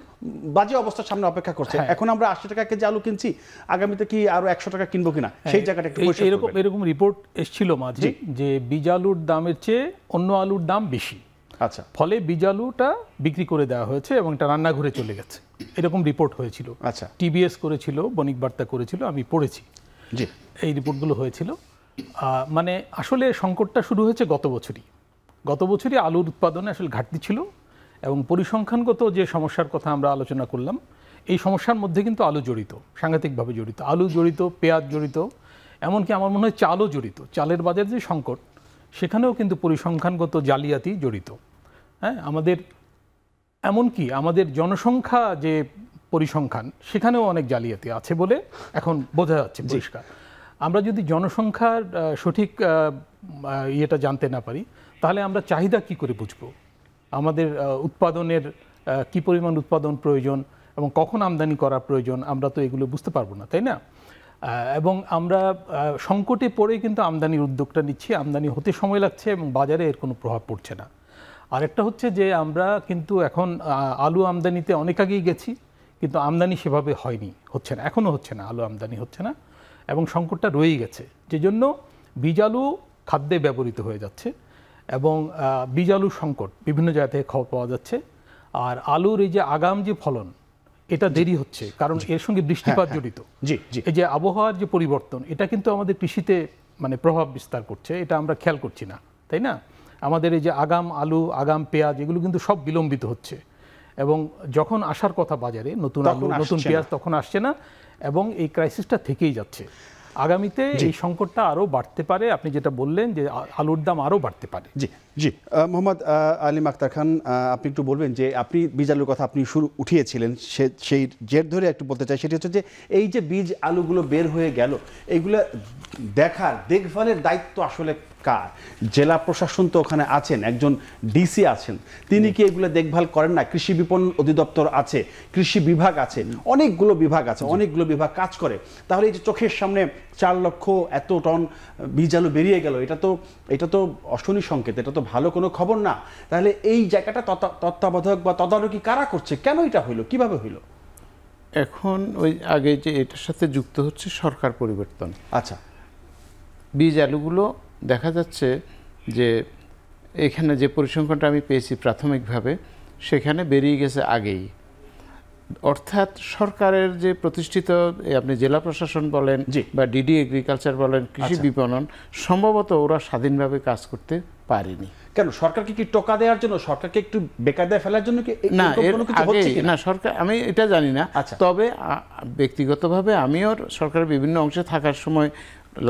বাজে অবস্থা সামনে অপেক্ষা করছে হ্যাঁ। এখন আমরা আশি টাকা কেজি আলু কিনছি আগামীতে কি আরো একশো টাকা কিনবো কিনা হ্যাঁ। সেই জায়গাটা এরকম এরকম রিপোর্ট এসেছিল মাঝে যে বীজ আলুর দামের চেয়ে অন্য আলুর দাম বেশি আচ্ছা ফলে বীজ আলুটা বিক্রি করে দেওয়া হয়েছে এবং এটা রান্নাঘরে চলে গেছে এরকম রিপোর্ট হয়েছিল আচ্ছা টিবিএস করেছিল বণিক বার্তা করেছিল আমি পড়েছি জি এই রিপোর্টগুলো হয়েছিল মানে আসলে সংকটটা শুরু হয়েছে গত বছরই গত বছরই আলুর উৎপাদনে আসলে ঘাটতি ছিল এবং পরিসংখ্যানগত যে সমস্যার কথা আমরা আলোচনা করলাম এই সমস্যার মধ্যে কিন্তু আলু জড়িত সাংঘাতিকভাবে জড়িত আলু জড়িত পেঁয়াজ জড়িত এমনকি আমার মনে হয় চালও জড়িত চালের বাজার যে সংকট সেখানেও কিন্তু পরিসংখ্যানগত জালিয়াতি জড়িত হ্যাঁ আমাদের এমনকি আমাদের জনসংখ্যা যে পরিসংখ্যান সেখানেও অনেক জালিয়াতি আছে বলে এখন বোঝা যাচ্ছে পরিষ্কার আমরা যদি জনসংখ্যার সঠিক ইয়েটা জানতে না পারি তাহলে আমরা চাহিদা কি করে বুঝব আমাদের উৎপাদনের কি পরিমাণ উৎপাদন প্রয়োজন এবং কখন আমদানি করা প্রয়োজন আমরা তো এগুলো বুঝতে পারবো না তাই না এবং আমরা সংকটে পড়ে কিন্তু আমদানির উদ্যোগটা নিচ্ছি আমদানি হতে সময় লাগছে এবং বাজারে এর কোনো প্রভাব পড়ছে না আরেকটা হচ্ছে যে আমরা কিন্তু এখন আলু আমদানিতে অনেক আগেই গেছি কিন্তু আমদানি সেভাবে হয়নি হচ্ছে না এখনও হচ্ছে না আলু আমদানি হচ্ছে না এবং সংকটটা রয়েই গেছে যে জন্য বিজালু খাদ্যে ব্যবহৃত হয়ে যাচ্ছে এবং বিজালু সংকট বিভিন্ন জায়গা থেকে খবর পাওয়া যাচ্ছে আর আলুর এই যে আগাম যে ফলন এটা দেরি হচ্ছে কারণ এর সঙ্গে হ্যাঁ, বৃষ্টিপাত হ্যাঁ। জড়িত জি জি এই যে আবহাওয়ার যে পরিবর্তন এটা কিন্তু আমাদের কৃষিতে মানে প্রভাব বিস্তার করছে এটা আমরা খেয়াল করছি না তাই না আমাদের এই যে আগাম আলু আগাম পেঁয়াজ এগুলো কিন্তু সব বিলম্বিত হচ্ছে এবং যখন আসার কথা বাজারে নতুন আলু নতুন পেঁয়াজ তখন আসছে না এবং এই ক্রাইসিসটা থেকেই যাচ্ছে আগামীতে এই সংকটটা আরও বাড়তে পারে আপনি যেটা বললেন যে আলুর দাম আরও বাড়তে পারে জি জি মোহাম্মদ আলিম আক্তার খান আপনি একটু বলবেন যে আপনি বীজ আলুর কথা আপনি শুরু উঠিয়েছিলেন সে সেই জের ধরে একটু বলতে চাই সেটি হচ্ছে যে এই যে বীজ আলুগুলো বের হয়ে গেল এইগুলো দেখার দেখভালের দায়িত্ব আসলে কার জেলা প্রশাসন তো ওখানে আছেন একজন ডিসি আছেন তিনি কি এগুলো দেখভাল করেন না কৃষি বিপণন অধিদপ্তর আছে কৃষি বিভাগ আছে অনেকগুলো বিভাগ আছে অনেকগুলো বিভাগ কাজ করে তাহলে এই যে চোখের সামনে চার লক্ষ এত টন বীজ আলু বেরিয়ে গেল এটা তো এটা তো অশনি সংকেত এটা তো ভালো কোনো খবর না তাহলে এই জায়গাটা তত্ত্বাবধায়ক বা তদারকি কারা করছে কেন এটা হইলো কিভাবে হইলো এখন ওই আগে যে এটার সাথে যুক্ত হচ্ছে সরকার পরিবর্তন আচ্ছা বীজ আলুগুলো দেখা যাচ্ছে যে এখানে যে পরিসংখ্যানটা আমি পেয়েছি প্রাথমিকভাবে সেখানে বেরিয়ে গেছে আগেই অর্থাৎ সরকারের যে প্রতিষ্ঠিত আপনি জেলা প্রশাসন বলেন বা ডিডি এগ্রিকালচার বলেন কৃষি আচ্ছা। বিপণন সম্ভবত ওরা স্বাধীনভাবে কাজ করতে পারেনি কেন সরকারকে কি টোকা দেওয়ার জন্য সরকারকে একটু বেকার ফেলার জন্য কি না না সরকার আমি এটা জানি না আচ্ছা। তবে ব্যক্তিগতভাবে আমিও সরকারের বিভিন্ন অংশে থাকার সময়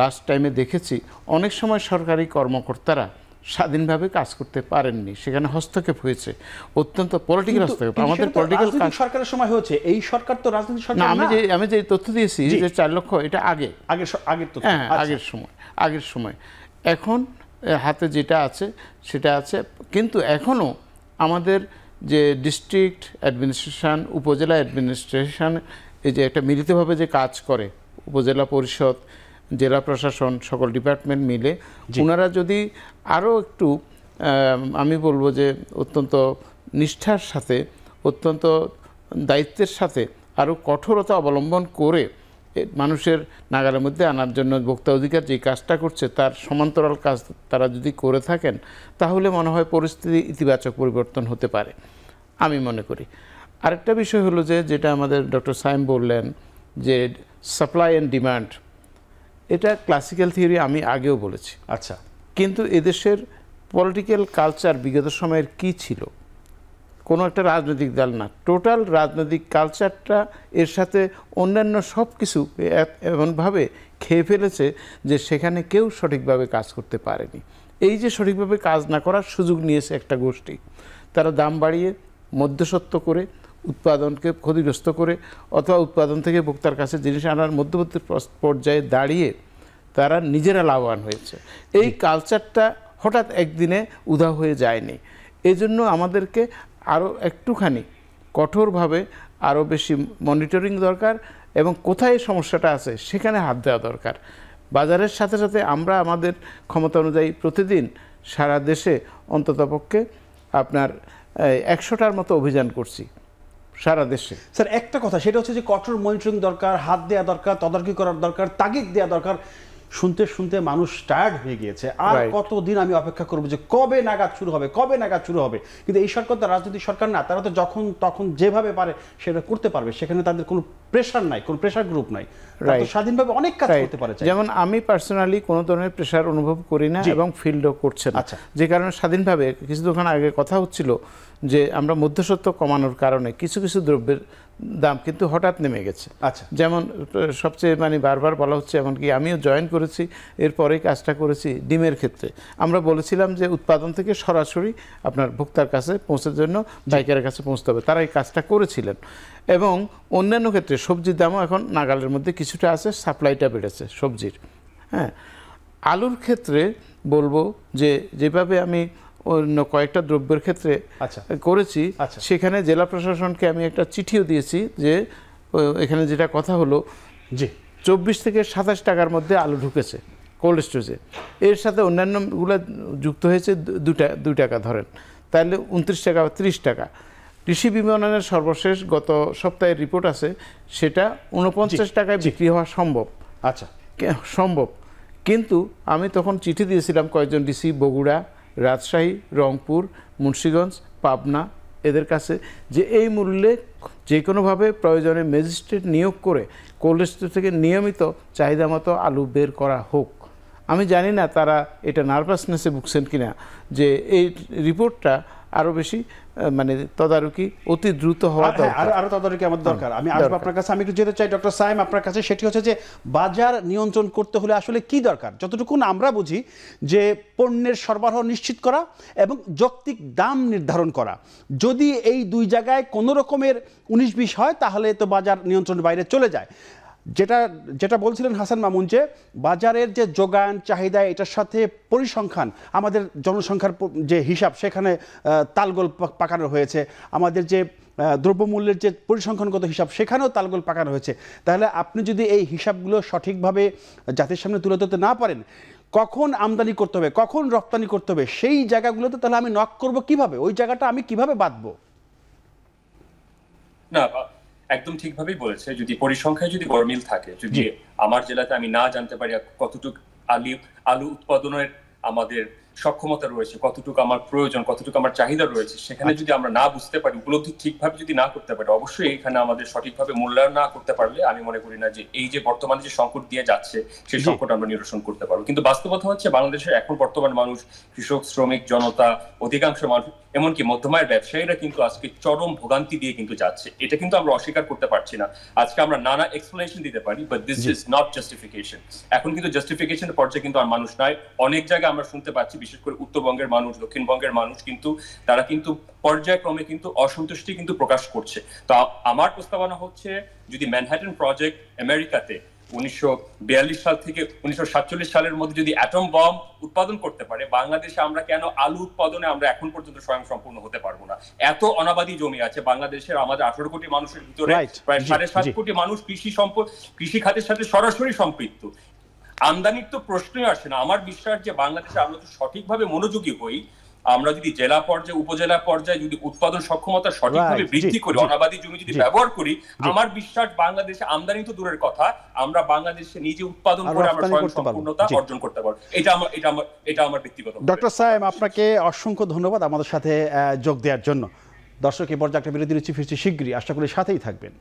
লাস্ট টাইমে দেখেছি অনেক সময় সরকারি কর্মকর্তারা স্বাধীনভাবে কাজ করতে পারেননি সেখানে হস্তক্ষেপ হয়েছে অত্যন্ত পলিটিক্যাল হস্তক্ষেপ আমাদের পলিটিক্যাল সরকারের সময় হয়েছে এই সরকার তো রাজনৈতিক সরকার আমি যে আমি যে তথ্য দিয়েছি যে চার লক্ষ এটা আগে আগের আগের তথ্য হ্যাঁ আচ্ছা। আগের সময় আগের সময় এখন হাতে যেটা আছে সেটা আছে কিন্তু এখনও আমাদের যে ডিস্ট্রিক্ট অ্যাডমিনিস্ট্রেশন উপজেলা অ্যাডমিনিস্ট্রেশন এই যে একটা মিলিতভাবে যে কাজ করে উপজেলা পরিষদ জেলা প্রশাসন সকল ডিপার্টমেন্ট মিলে ওনারা যদি আরও একটু আমি বলবো যে অত্যন্ত নিষ্ঠার সাথে অত্যন্ত দায়িত্বের সাথে আরও কঠোরতা অবলম্বন করে মানুষের নাগালের মধ্যে আনার জন্য ভোক্তা অধিকার যে কাজটা করছে তার সমান্তরাল কাজ তারা যদি করে থাকেন তাহলে মনে হয় পরিস্থিতি ইতিবাচক পরিবর্তন হতে পারে আমি মনে করি আরেকটা বিষয় হলো যে যেটা আমাদের ডক্টর সাইম বললেন যে সাপ্লাই অ্যান্ড ডিমান্ড এটা ক্লাসিক্যাল থিওরি আমি আগেও বলেছি আচ্ছা কিন্তু এদেশের পলিটিক্যাল কালচার বিগত সময়ের কি ছিল কোনো একটা রাজনৈতিক দল না টোটাল রাজনৈতিক কালচারটা এর সাথে অন্যান্য সব কিছু এমনভাবে খেয়ে ফেলেছে যে সেখানে কেউ সঠিকভাবে কাজ করতে পারেনি এই যে সঠিকভাবে কাজ না করার সুযোগ নিয়েছে একটা গোষ্ঠী তারা দাম বাড়িয়ে মধ্যসত্ত্ব করে উৎপাদনকে ক্ষতিগ্রস্ত করে অথবা উৎপাদন থেকে ভোক্তার কাছে জিনিস আনার মধ্যবর্তী পর্যায়ে দাঁড়িয়ে তারা নিজেরা লাভবান হয়েছে এই কালচারটা হঠাৎ একদিনে উধা হয়ে যায়নি এজন্য আমাদেরকে আরও একটুখানি কঠোরভাবে আরও বেশি মনিটরিং দরকার এবং কোথায় সমস্যাটা আছে সেখানে হাত দেওয়া দরকার বাজারের সাথে সাথে আমরা আমাদের ক্ষমতা অনুযায়ী প্রতিদিন সারা দেশে অন্ততপক্ষে আপনার একশোটার মতো অভিযান করছি সারা দেশে স্যার একটা কথা সেটা হচ্ছে যে কঠোর মনিটরিং দরকার হাত দেওয়া দরকার তদারকি করার দরকার তাগিদ দেওয়া দরকার শুনতে শুনতে মানুষ টায়ার্ড হয়ে গিয়েছে আর কতদিন আমি অপেক্ষা করবো যে কবে নাগাদ শুরু হবে কবে নাগাদ শুরু হবে কিন্তু এই সরকার তো রাজনৈতিক সরকার না তারা তো যখন তখন যেভাবে পারে সেটা করতে পারবে সেখানে তাদের কোনো প্রেশার নাই কোনো প্রেশার গ্রুপ নাই স্বাধীনভাবে অনেক কাজ করতে পারে যেমন আমি পার্সোনালি কোনো ধরনের প্রেশার অনুভব করি না এবং ফিল্ডও করছে না আচ্ছা। যে কারণে স্বাধীনভাবে কিছুক্ষণ আগে কথা হচ্ছিল যে আমরা মধ্যস্বত্ব কমানোর কারণে কিছু কিছু দ্রব্যের দাম কিন্তু হঠাৎ নেমে গেছে আচ্ছা যেমন সবচেয়ে মানে বারবার বলা হচ্ছে এমনকি আমিও জয়েন করেছি এরপরে কাজটা করেছি ডিমের ক্ষেত্রে আমরা বলেছিলাম যে উৎপাদন থেকে সরাসরি আপনার ভোক্তার কাছে পৌঁছার জন্য বাইকারের কাছে পৌঁছতে হবে তারা এই কাজটা করেছিলেন এবং অন্যান্য ক্ষেত্রে সবজির দামও এখন নাগালের মধ্যে কিছুটা আছে সাপ্লাইটা বেড়েছে সবজির হ্যাঁ আলুর ক্ষেত্রে বলবো যে যেভাবে আমি অন্য কয়েকটা দ্রব্যের ক্ষেত্রে আচ্ছা। করেছি আচ্ছা। সেখানে জেলা প্রশাসনকে আমি একটা চিঠিও দিয়েছি যে এখানে যেটা কথা হলো যে চব্বিশ থেকে সাতাশ টাকার মধ্যে আলু ঢুকেছে কোল্ড স্টোরেজে এর সাথে অন্যান্যগুলো যুক্ত হয়েছে দুটা দুই টাকা ধরেন তাহলে উনত্রিশ টাকা বা ত্রিশ টাকা কৃষি বিমানের সর্বশেষ গত সপ্তাহের রিপোর্ট আছে সেটা উনপঞ্চাশ টাকায় বিক্রি হওয়া সম্ভব আচ্ছা সম্ভব কিন্তু আমি তখন চিঠি দিয়েছিলাম কয়েকজন ডিসি বগুড়া রাজশাহী রংপুর মুন্সীগঞ্জ পাবনা এদের কাছে যে এই মূল্যে যে কোনোভাবে প্রয়োজনে ম্যাজিস্ট্রেট নিয়োগ করে কোল্ড স্টোর থেকে নিয়মিত চাহিদা মতো আলু বের করা হোক আমি জানি না তারা এটা নার্ভাসনেসে ভুগছেন কিনা যে এই রিপোর্টটা আরও বেশি মানে তদারকি অতি দ্রুত হওয়া হ্যাঁ, দরকার আর তদারকি আমাদের হ্যাঁ, দরকার আমি আসবো আপনার কাছে আমি একটু যেতে চাই ডক্টর সাইম আপনার কাছে সেটি হচ্ছে যে বাজার নিয়ন্ত্রণ করতে হলে আসলে কি দরকার যতটুকু আমরা বুঝি যে পণ্যের সরবরাহ নিশ্চিত করা এবং যৌক্তিক দাম নির্ধারণ করা যদি এই দুই জায়গায় কোনো রকমের উনিশ বিশ হয় তাহলে তো বাজার নিয়ন্ত্রণের বাইরে চলে যায় যেটা যেটা বলছিলেন হাসান মামুন যে বাজারের যে যোগান চাহিদা এটার সাথে পরিসংখ্যান আমাদের জনসংখ্যার যে হিসাব সেখানে তালগোল পাকানো হয়েছে আমাদের যে দ্রব্যমূল্যের যে পরিসংখ্যানগত হিসাব সেখানেও তালগোল পাকানো হয়েছে তাহলে আপনি যদি এই হিসাবগুলো সঠিকভাবে জাতির সামনে তুলে ধরতে না পারেন কখন আমদানি করতে হবে কখন রপ্তানি করতে হবে সেই জায়গাগুলোতে তাহলে আমি নক করব কিভাবে ওই জায়গাটা আমি কিভাবে বাঁধবো না একদম ঠিকভাবেই বলেছে যদি পরিসংখ্যায় যদি গরমিল থাকে যদি আমার জেলাতে আমি না জানতে পারি কতটুকু আলু আলু উৎপাদনের আমাদের সক্ষমতা রয়েছে কতটুকু আমার প্রয়োজন কতটুকু আমার চাহিদা রয়েছে সেখানে আচ্ছা। যদি আমরা না বুঝতে পারি উপলব্ধি ঠিকভাবে যদি না করতে পারি অবশ্যই এখানে আমাদের সঠিকভাবে মূল্যায়ন না করতে পারলে আমি মনে করি না যে এই যে বর্তমানে যে সংকট দিয়ে যাচ্ছে সেই সংকট আমরা নিরসন করতে পারবো কিন্তু বাস্তবতা হচ্ছে বাংলাদেশের এখন বর্তমান মানুষ কৃষক শ্রমিক জনতা অধিকাংশ মানুষ এমনকি মধ্যমায়ের ব্যবসায়ীরা কিন্তু আজকে চরম ভোগান্তি দিয়ে কিন্তু যাচ্ছে এটা কিন্তু আমরা অস্বীকার করতে পারছি না আজকে আমরা নানা এক্সপ্লেনেশন দিতে পারি but this is not justification এখন কিন্তু জাস্টিফিকেশন পর্যায়ে কিন্তু আর মানুষ নয় অনেক জায়গায় আমরা শুনতে পাচ্ছি বিশেষ করে উত্তরবঙ্গের মানুষ দক্ষিণবঙ্গের মানুষ কিন্তু তারা কিন্তু পর্যায়ক্রমে কিন্তু অসন্তুষ্টি কিন্তু প্রকাশ করছে তো আমার প্রস্তাবনা হচ্ছে যদি ম্যানহ্যাটন প্রজেক্ট আমেরিকাতে উনিশশো সাল থেকে উনিশশো সালের মধ্যে যদি অ্যাটম বম উৎপাদন করতে পারে বাংলাদেশে আমরা কেন আলু উৎপাদনে আমরা এখন পর্যন্ত স্বয়ং সম্পূর্ণ হতে পারবো না এত অনাবাদী জমি আছে বাংলাদেশের আমাদের আঠারো কোটি মানুষের ভিতরে প্রায় সাড়ে সাত কোটি মানুষ কৃষি সম্পদ কৃষি খাতের সাথে সরাসরি সম্পৃক্ত আমদানির তো প্রশ্নই আসে না আমার বিশ্বাস যে বাংলাদেশে আমরা তো সঠিকভাবে মনোযোগী হই আমরা যদি জেলা পর্যায়ে উপজেলা পর্যায়ে যদি উৎপাদন সক্ষমতা সঠিকভাবে বৃদ্ধি করি অনাবাদী জমি যদি ব্যবহার করি আমার বিশ্বাস বাংলাদেশে আমদানি তো দূরের কথা আমরা বাংলাদেশে নিজে উৎপাদন করে আমরা স্বয়ং সম্পূর্ণতা অর্জন করতে পারব এটা আমার এটা আমার এটা আমার ব্যক্তিগত ডক্টর সাহেব আপনাকে অসংখ্য ধন্যবাদ আমাদের সাথে যোগ দেওয়ার জন্য দর্শক এই পর্যায়ে একটা বিরতি নিচ্ছি ফিরছি শীঘ্রই আশা করি সাথেই থাকবেন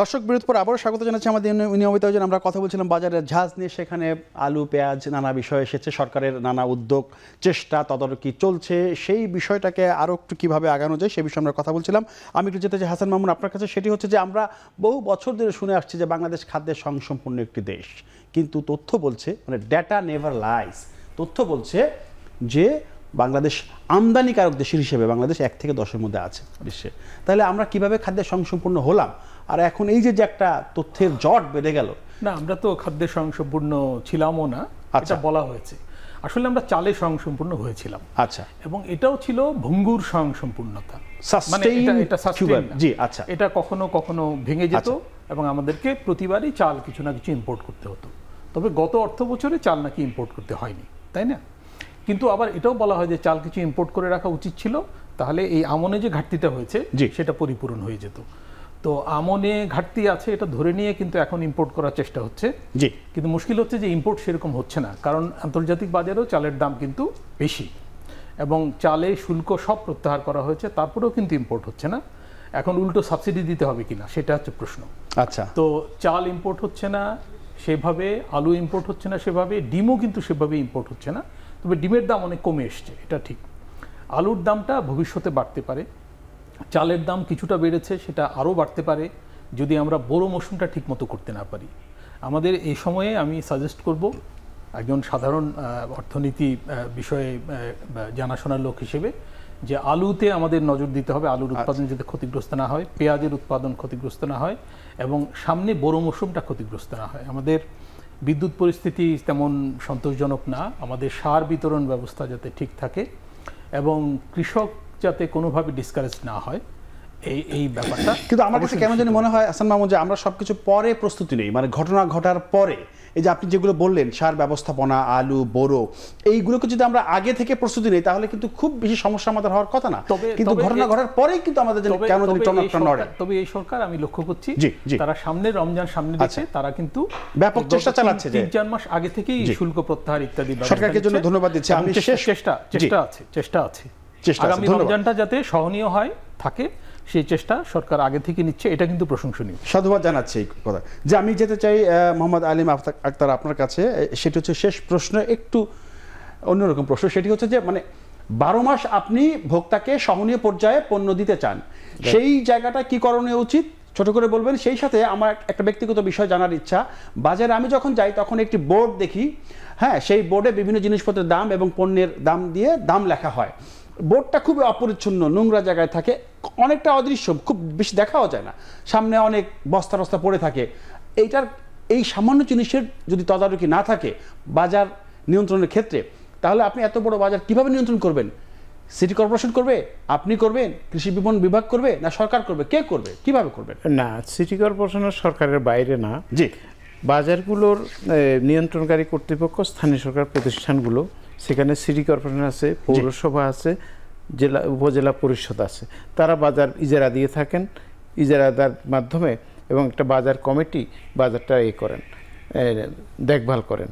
দর্শক বিরোধ পর আবারও স্বাগত জানাচ্ছি আমাদের নিয়মিত আয়োজন আমরা কথা বলছিলাম বাজারের ঝাঁজ নিয়ে সেখানে আলু পেঁয়াজ নানা বিষয় এসেছে সরকারের নানা উদ্যোগ চেষ্টা তদারকি চলছে সেই বিষয়টাকে আরও একটু কীভাবে আগানো যায় সে বিষয়ে আমরা কথা বলছিলাম আমি একটু যেতে চাই হাসান মামুন আপনার কাছে সেটি হচ্ছে যে আমরা বহু বছর ধরে শুনে আসছি যে বাংলাদেশ খাদ্যের সংসম্পূর্ণ একটি দেশ কিন্তু তথ্য বলছে মানে ডেটা নেভার লাইস তথ্য বলছে যে বাংলাদেশ আমদানিকারক দেশের হিসেবে বাংলাদেশ এক থেকে দশের মধ্যে আছে বিশ্বে তাহলে আমরা কিভাবে খাদ্যের সংসম্পূর্ণ হলাম আর এখন এই যে যে একটা তথ্যের জট বেড়ে গেল না আমরা তো খাদ্যের স্বয়ংসম্পূর্ণ ছিলামও না আচ্ছা বলা হয়েছে আসলে আমরা চালে স্বয়ংসম্পূর্ণ হয়েছিলাম আচ্ছা এবং এটাও ছিল ভঙ্গুর স্বয়ংসম্পূর্ণতা মানে আচ্ছা। এটা কখনো কখনো ভেঙে যেত আচ্ছা। এবং আমাদেরকে প্রতিবারই চাল কিছু না কিছু ইম্পোর্ট করতে হতো তবে গত অর্থ বছরে চাল নাকি ইম্পোর্ট করতে হয়নি তাই না কিন্তু আবার এটাও বলা হয় যে চাল কিছু ইম্পোর্ট করে রাখা উচিত ছিল তাহলে এই আমনে যে ঘাটতিটা হয়েছে সেটা পরিপূরণ হয়ে যেত তো আমনে ঘাটতি আছে এটা ধরে নিয়ে কিন্তু এখন ইম্পোর্ট করার চেষ্টা হচ্ছে জি কিন্তু মুশকিল হচ্ছে যে ইম্পোর্ট সেরকম হচ্ছে না কারণ আন্তর্জাতিক বাজারেও চালের দাম কিন্তু বেশি এবং চালে শুল্ক সব প্রত্যাহার করা হয়েছে তারপরেও কিন্তু ইম্পোর্ট হচ্ছে না এখন উল্টো সাবসিডি দিতে হবে কিনা সেটা হচ্ছে প্রশ্ন আচ্ছা তো চাল ইম্পোর্ট হচ্ছে না সেভাবে আলু ইম্পোর্ট হচ্ছে না সেভাবে ডিমও কিন্তু সেভাবে ইম্পোর্ট হচ্ছে না তবে ডিমের দাম অনেক কমে এসছে এটা ঠিক আলুর দামটা ভবিষ্যতে বাড়তে পারে চালের দাম কিছুটা বেড়েছে সেটা আরও বাড়তে পারে যদি আমরা বোরো মৌসুমটা ঠিকমতো করতে না পারি আমাদের এই সময়ে আমি সাজেস্ট করব একজন সাধারণ অর্থনীতি বিষয়ে জানাশোনার লোক হিসেবে যে আলুতে আমাদের নজর দিতে হবে আলুর আচ্ছা। উৎপাদন যাতে ক্ষতিগ্রস্ত না হয় পেঁয়াজের উৎপাদন ক্ষতিগ্রস্ত না হয় এবং সামনে বোরো মৌসুমটা ক্ষতিগ্রস্ত না হয় আমাদের বিদ্যুৎ পরিস্থিতি তেমন সন্তোষজনক না আমাদের সার বিতরণ ব্যবস্থা যাতে ঠিক থাকে এবং কৃষক যাতে কোনোভাবে ডিসকারেজ না হয় এই এই ব্যাপারটা কিন্তু আমার কাছে কেন জানি মনে হয় আসান মামুন যে আমরা সব কিছু পরে প্রস্তুতি নেই মানে ঘটনা ঘটার পরে এই যে আপনি যেগুলো বললেন সার ব্যবস্থাপনা আলু বোরো এইগুলোকে যদি আমরা আগে থেকে প্রস্তুতি নেই তাহলে কিন্তু খুব বেশি সমস্যা আমাদের হওয়ার কথা না তবে কিন্তু ঘটনা ঘটার পরেই কিন্তু আমাদের জন্য কেন জানি টনকটা নড়ে তবে এই সরকার আমি লক্ষ্য করছি তারা সামনে রমজান সামনে আছে আচ্ছা। তারা কিন্তু ব্যাপক চেষ্টা চালাচ্ছে যে তিন মাস আগে থেকেই শুল্ক প্রত্যাহার ইত্যাদি সরকারকে জন্য ধন্যবাদ দিচ্ছি আমি চেষ্টা চেষ্টা আছে চেষ্টা আছে চেষ্টা আগামী রমজানটা যাতে সহনীয় হয় থাকে সেই চেষ্টা সরকার আগে থেকে নিচ্ছে এটা কিন্তু প্রশংসনীয় সাধুবাদ জানাচ্ছি এই কথা যে আমি যেতে চাই মোহাম্মদ আলিম আক্তার আপনার কাছে সেটি হচ্ছে শেষ প্রশ্ন একটু অন্যরকম প্রশ্ন সেটি হচ্ছে যে মানে বারো মাস আপনি ভোক্তাকে সহনীয় পর্যায়ে পণ্য দিতে চান সেই জায়গাটা কি করণীয় উচিত ছোট করে বলবেন সেই সাথে আমার একটা ব্যক্তিগত বিষয় জানার ইচ্ছা বাজারে আমি যখন যাই তখন একটি বোর্ড দেখি হ্যাঁ সেই বোর্ডে বিভিন্ন জিনিসপত্রের দাম এবং পণ্যের দাম দিয়ে দাম লেখা হয় বোর্ডটা খুবই অপরিচ্ছন্ন নোংরা জায়গায় থাকে অনেকটা অদৃশ্য খুব বেশি দেখাও যায় না সামনে অনেক বস্তা টস্তা পড়ে থাকে এইটার এই সামান্য জিনিসের যদি তদারকি না থাকে বাজার নিয়ন্ত্রণের ক্ষেত্রে তাহলে আপনি এত বড় বাজার কিভাবে নিয়ন্ত্রণ করবেন সিটি কর্পোরেশন করবে আপনি করবেন কৃষি বিপণন বিভাগ করবে না সরকার করবে কে করবে কিভাবে করবে না সিটি কর্পোরেশনের সরকারের বাইরে না জি বাজারগুলোর নিয়ন্ত্রণকারী কর্তৃপক্ষ স্থানীয় সরকার প্রতিষ্ঠানগুলো সেখানে সিটি কর্পোরেশন আছে পৌরসভা আছে জেলা উপজেলা পরিষদ আছে তারা বাজার ইজারা দিয়ে থাকেন ইজারাদার মাধ্যমে এবং একটা বাজার কমিটি বাজারটা এ করেন দেখভাল করেন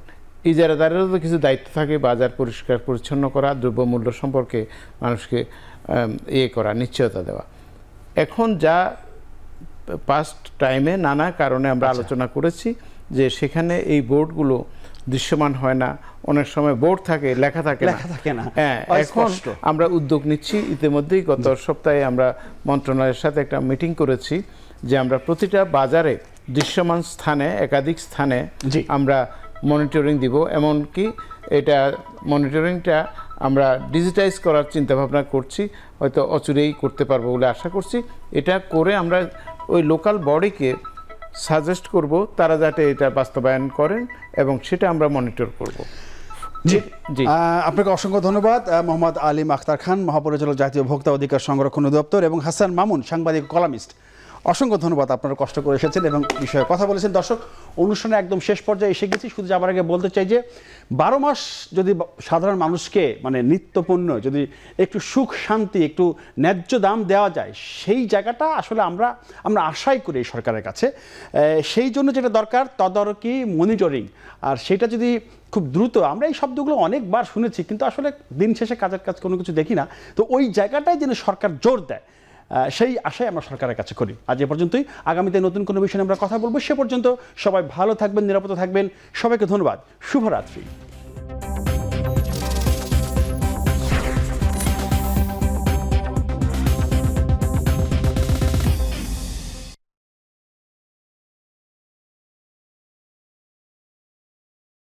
ইজারাদারেরও তো কিছু দায়িত্ব থাকে বাজার পরিষ্কার পরিচ্ছন্ন করা দ্রব্যমূল্য সম্পর্কে মানুষকে ইয়ে করা নিশ্চয়তা দেওয়া এখন যা পাস্ট টাইমে নানা কারণে আমরা আচ্ছা। আলোচনা করেছি যে সেখানে এই বোর্ডগুলো দৃশ্যমান হয় না অনেক সময় বোর্ড থাকে লেখা থাকে লেখা থাকে না হ্যাঁ এখন আমরা উদ্যোগ নিচ্ছি ইতিমধ্যেই গত সপ্তাহে আমরা মন্ত্রণালয়ের সাথে একটা মিটিং করেছি যে আমরা প্রতিটা বাজারে দৃশ্যমান স্থানে একাধিক স্থানে আমরা মনিটরিং দিব এমনকি এটা মনিটরিংটা আমরা ডিজিটাইজ করার চিন্তাভাবনা করছি হয়তো অচুরেই করতে পারবো বলে আশা করছি এটা করে আমরা ওই লোকাল বডিকে সাজেস্ট করব তারা যাতে এটা বাস্তবায়ন করেন এবং সেটা আমরা মনিটর করব জি আপনাকে অসংখ্য ধন্যবাদ মোহাম্মদ আলিম আখতার খান মহাপরিচালক জাতীয় ভোক্তা অধিকার সংরক্ষণ অধিদপ্তর এবং হাসান মামুন সাংবাদিক কলামিস্ট অসংখ্য ধন্যবাদ আপনারা কষ্ট করে এসেছেন এবং বিষয়ে কথা বলেছেন দর্শক অনুষ্ঠানে একদম শেষ পর্যায়ে এসে গেছি শুধু যাবার আগে বলতে চাই যে বারো মাস যদি সাধারণ মানুষকে মানে নিত্যপণ্য যদি একটু সুখ শান্তি একটু ন্যায্য দাম দেওয়া যায় সেই জায়গাটা আসলে আমরা আমরা আশাই করি এই সরকারের কাছে সেই জন্য যেটা দরকার তদারকি মনিটরিং আর সেটা যদি খুব দ্রুত আমরা এই শব্দগুলো অনেকবার শুনেছি কিন্তু আসলে দিন শেষে কাজের কাজ কোনো কিছু দেখি না তো ওই জায়গাটায় যেন সরকার জোর দেয় সেই আশাই আমরা সরকারের কাছে করি আজ এ পর্যন্তই আগামীতে নতুন কোনো বিষয়ে আমরা কথা বলবো সে পর্যন্ত সবাই ভালো থাকবেন নিরাপদ থাকবেন সবাইকে ধন্যবাদ শুভরাত্রি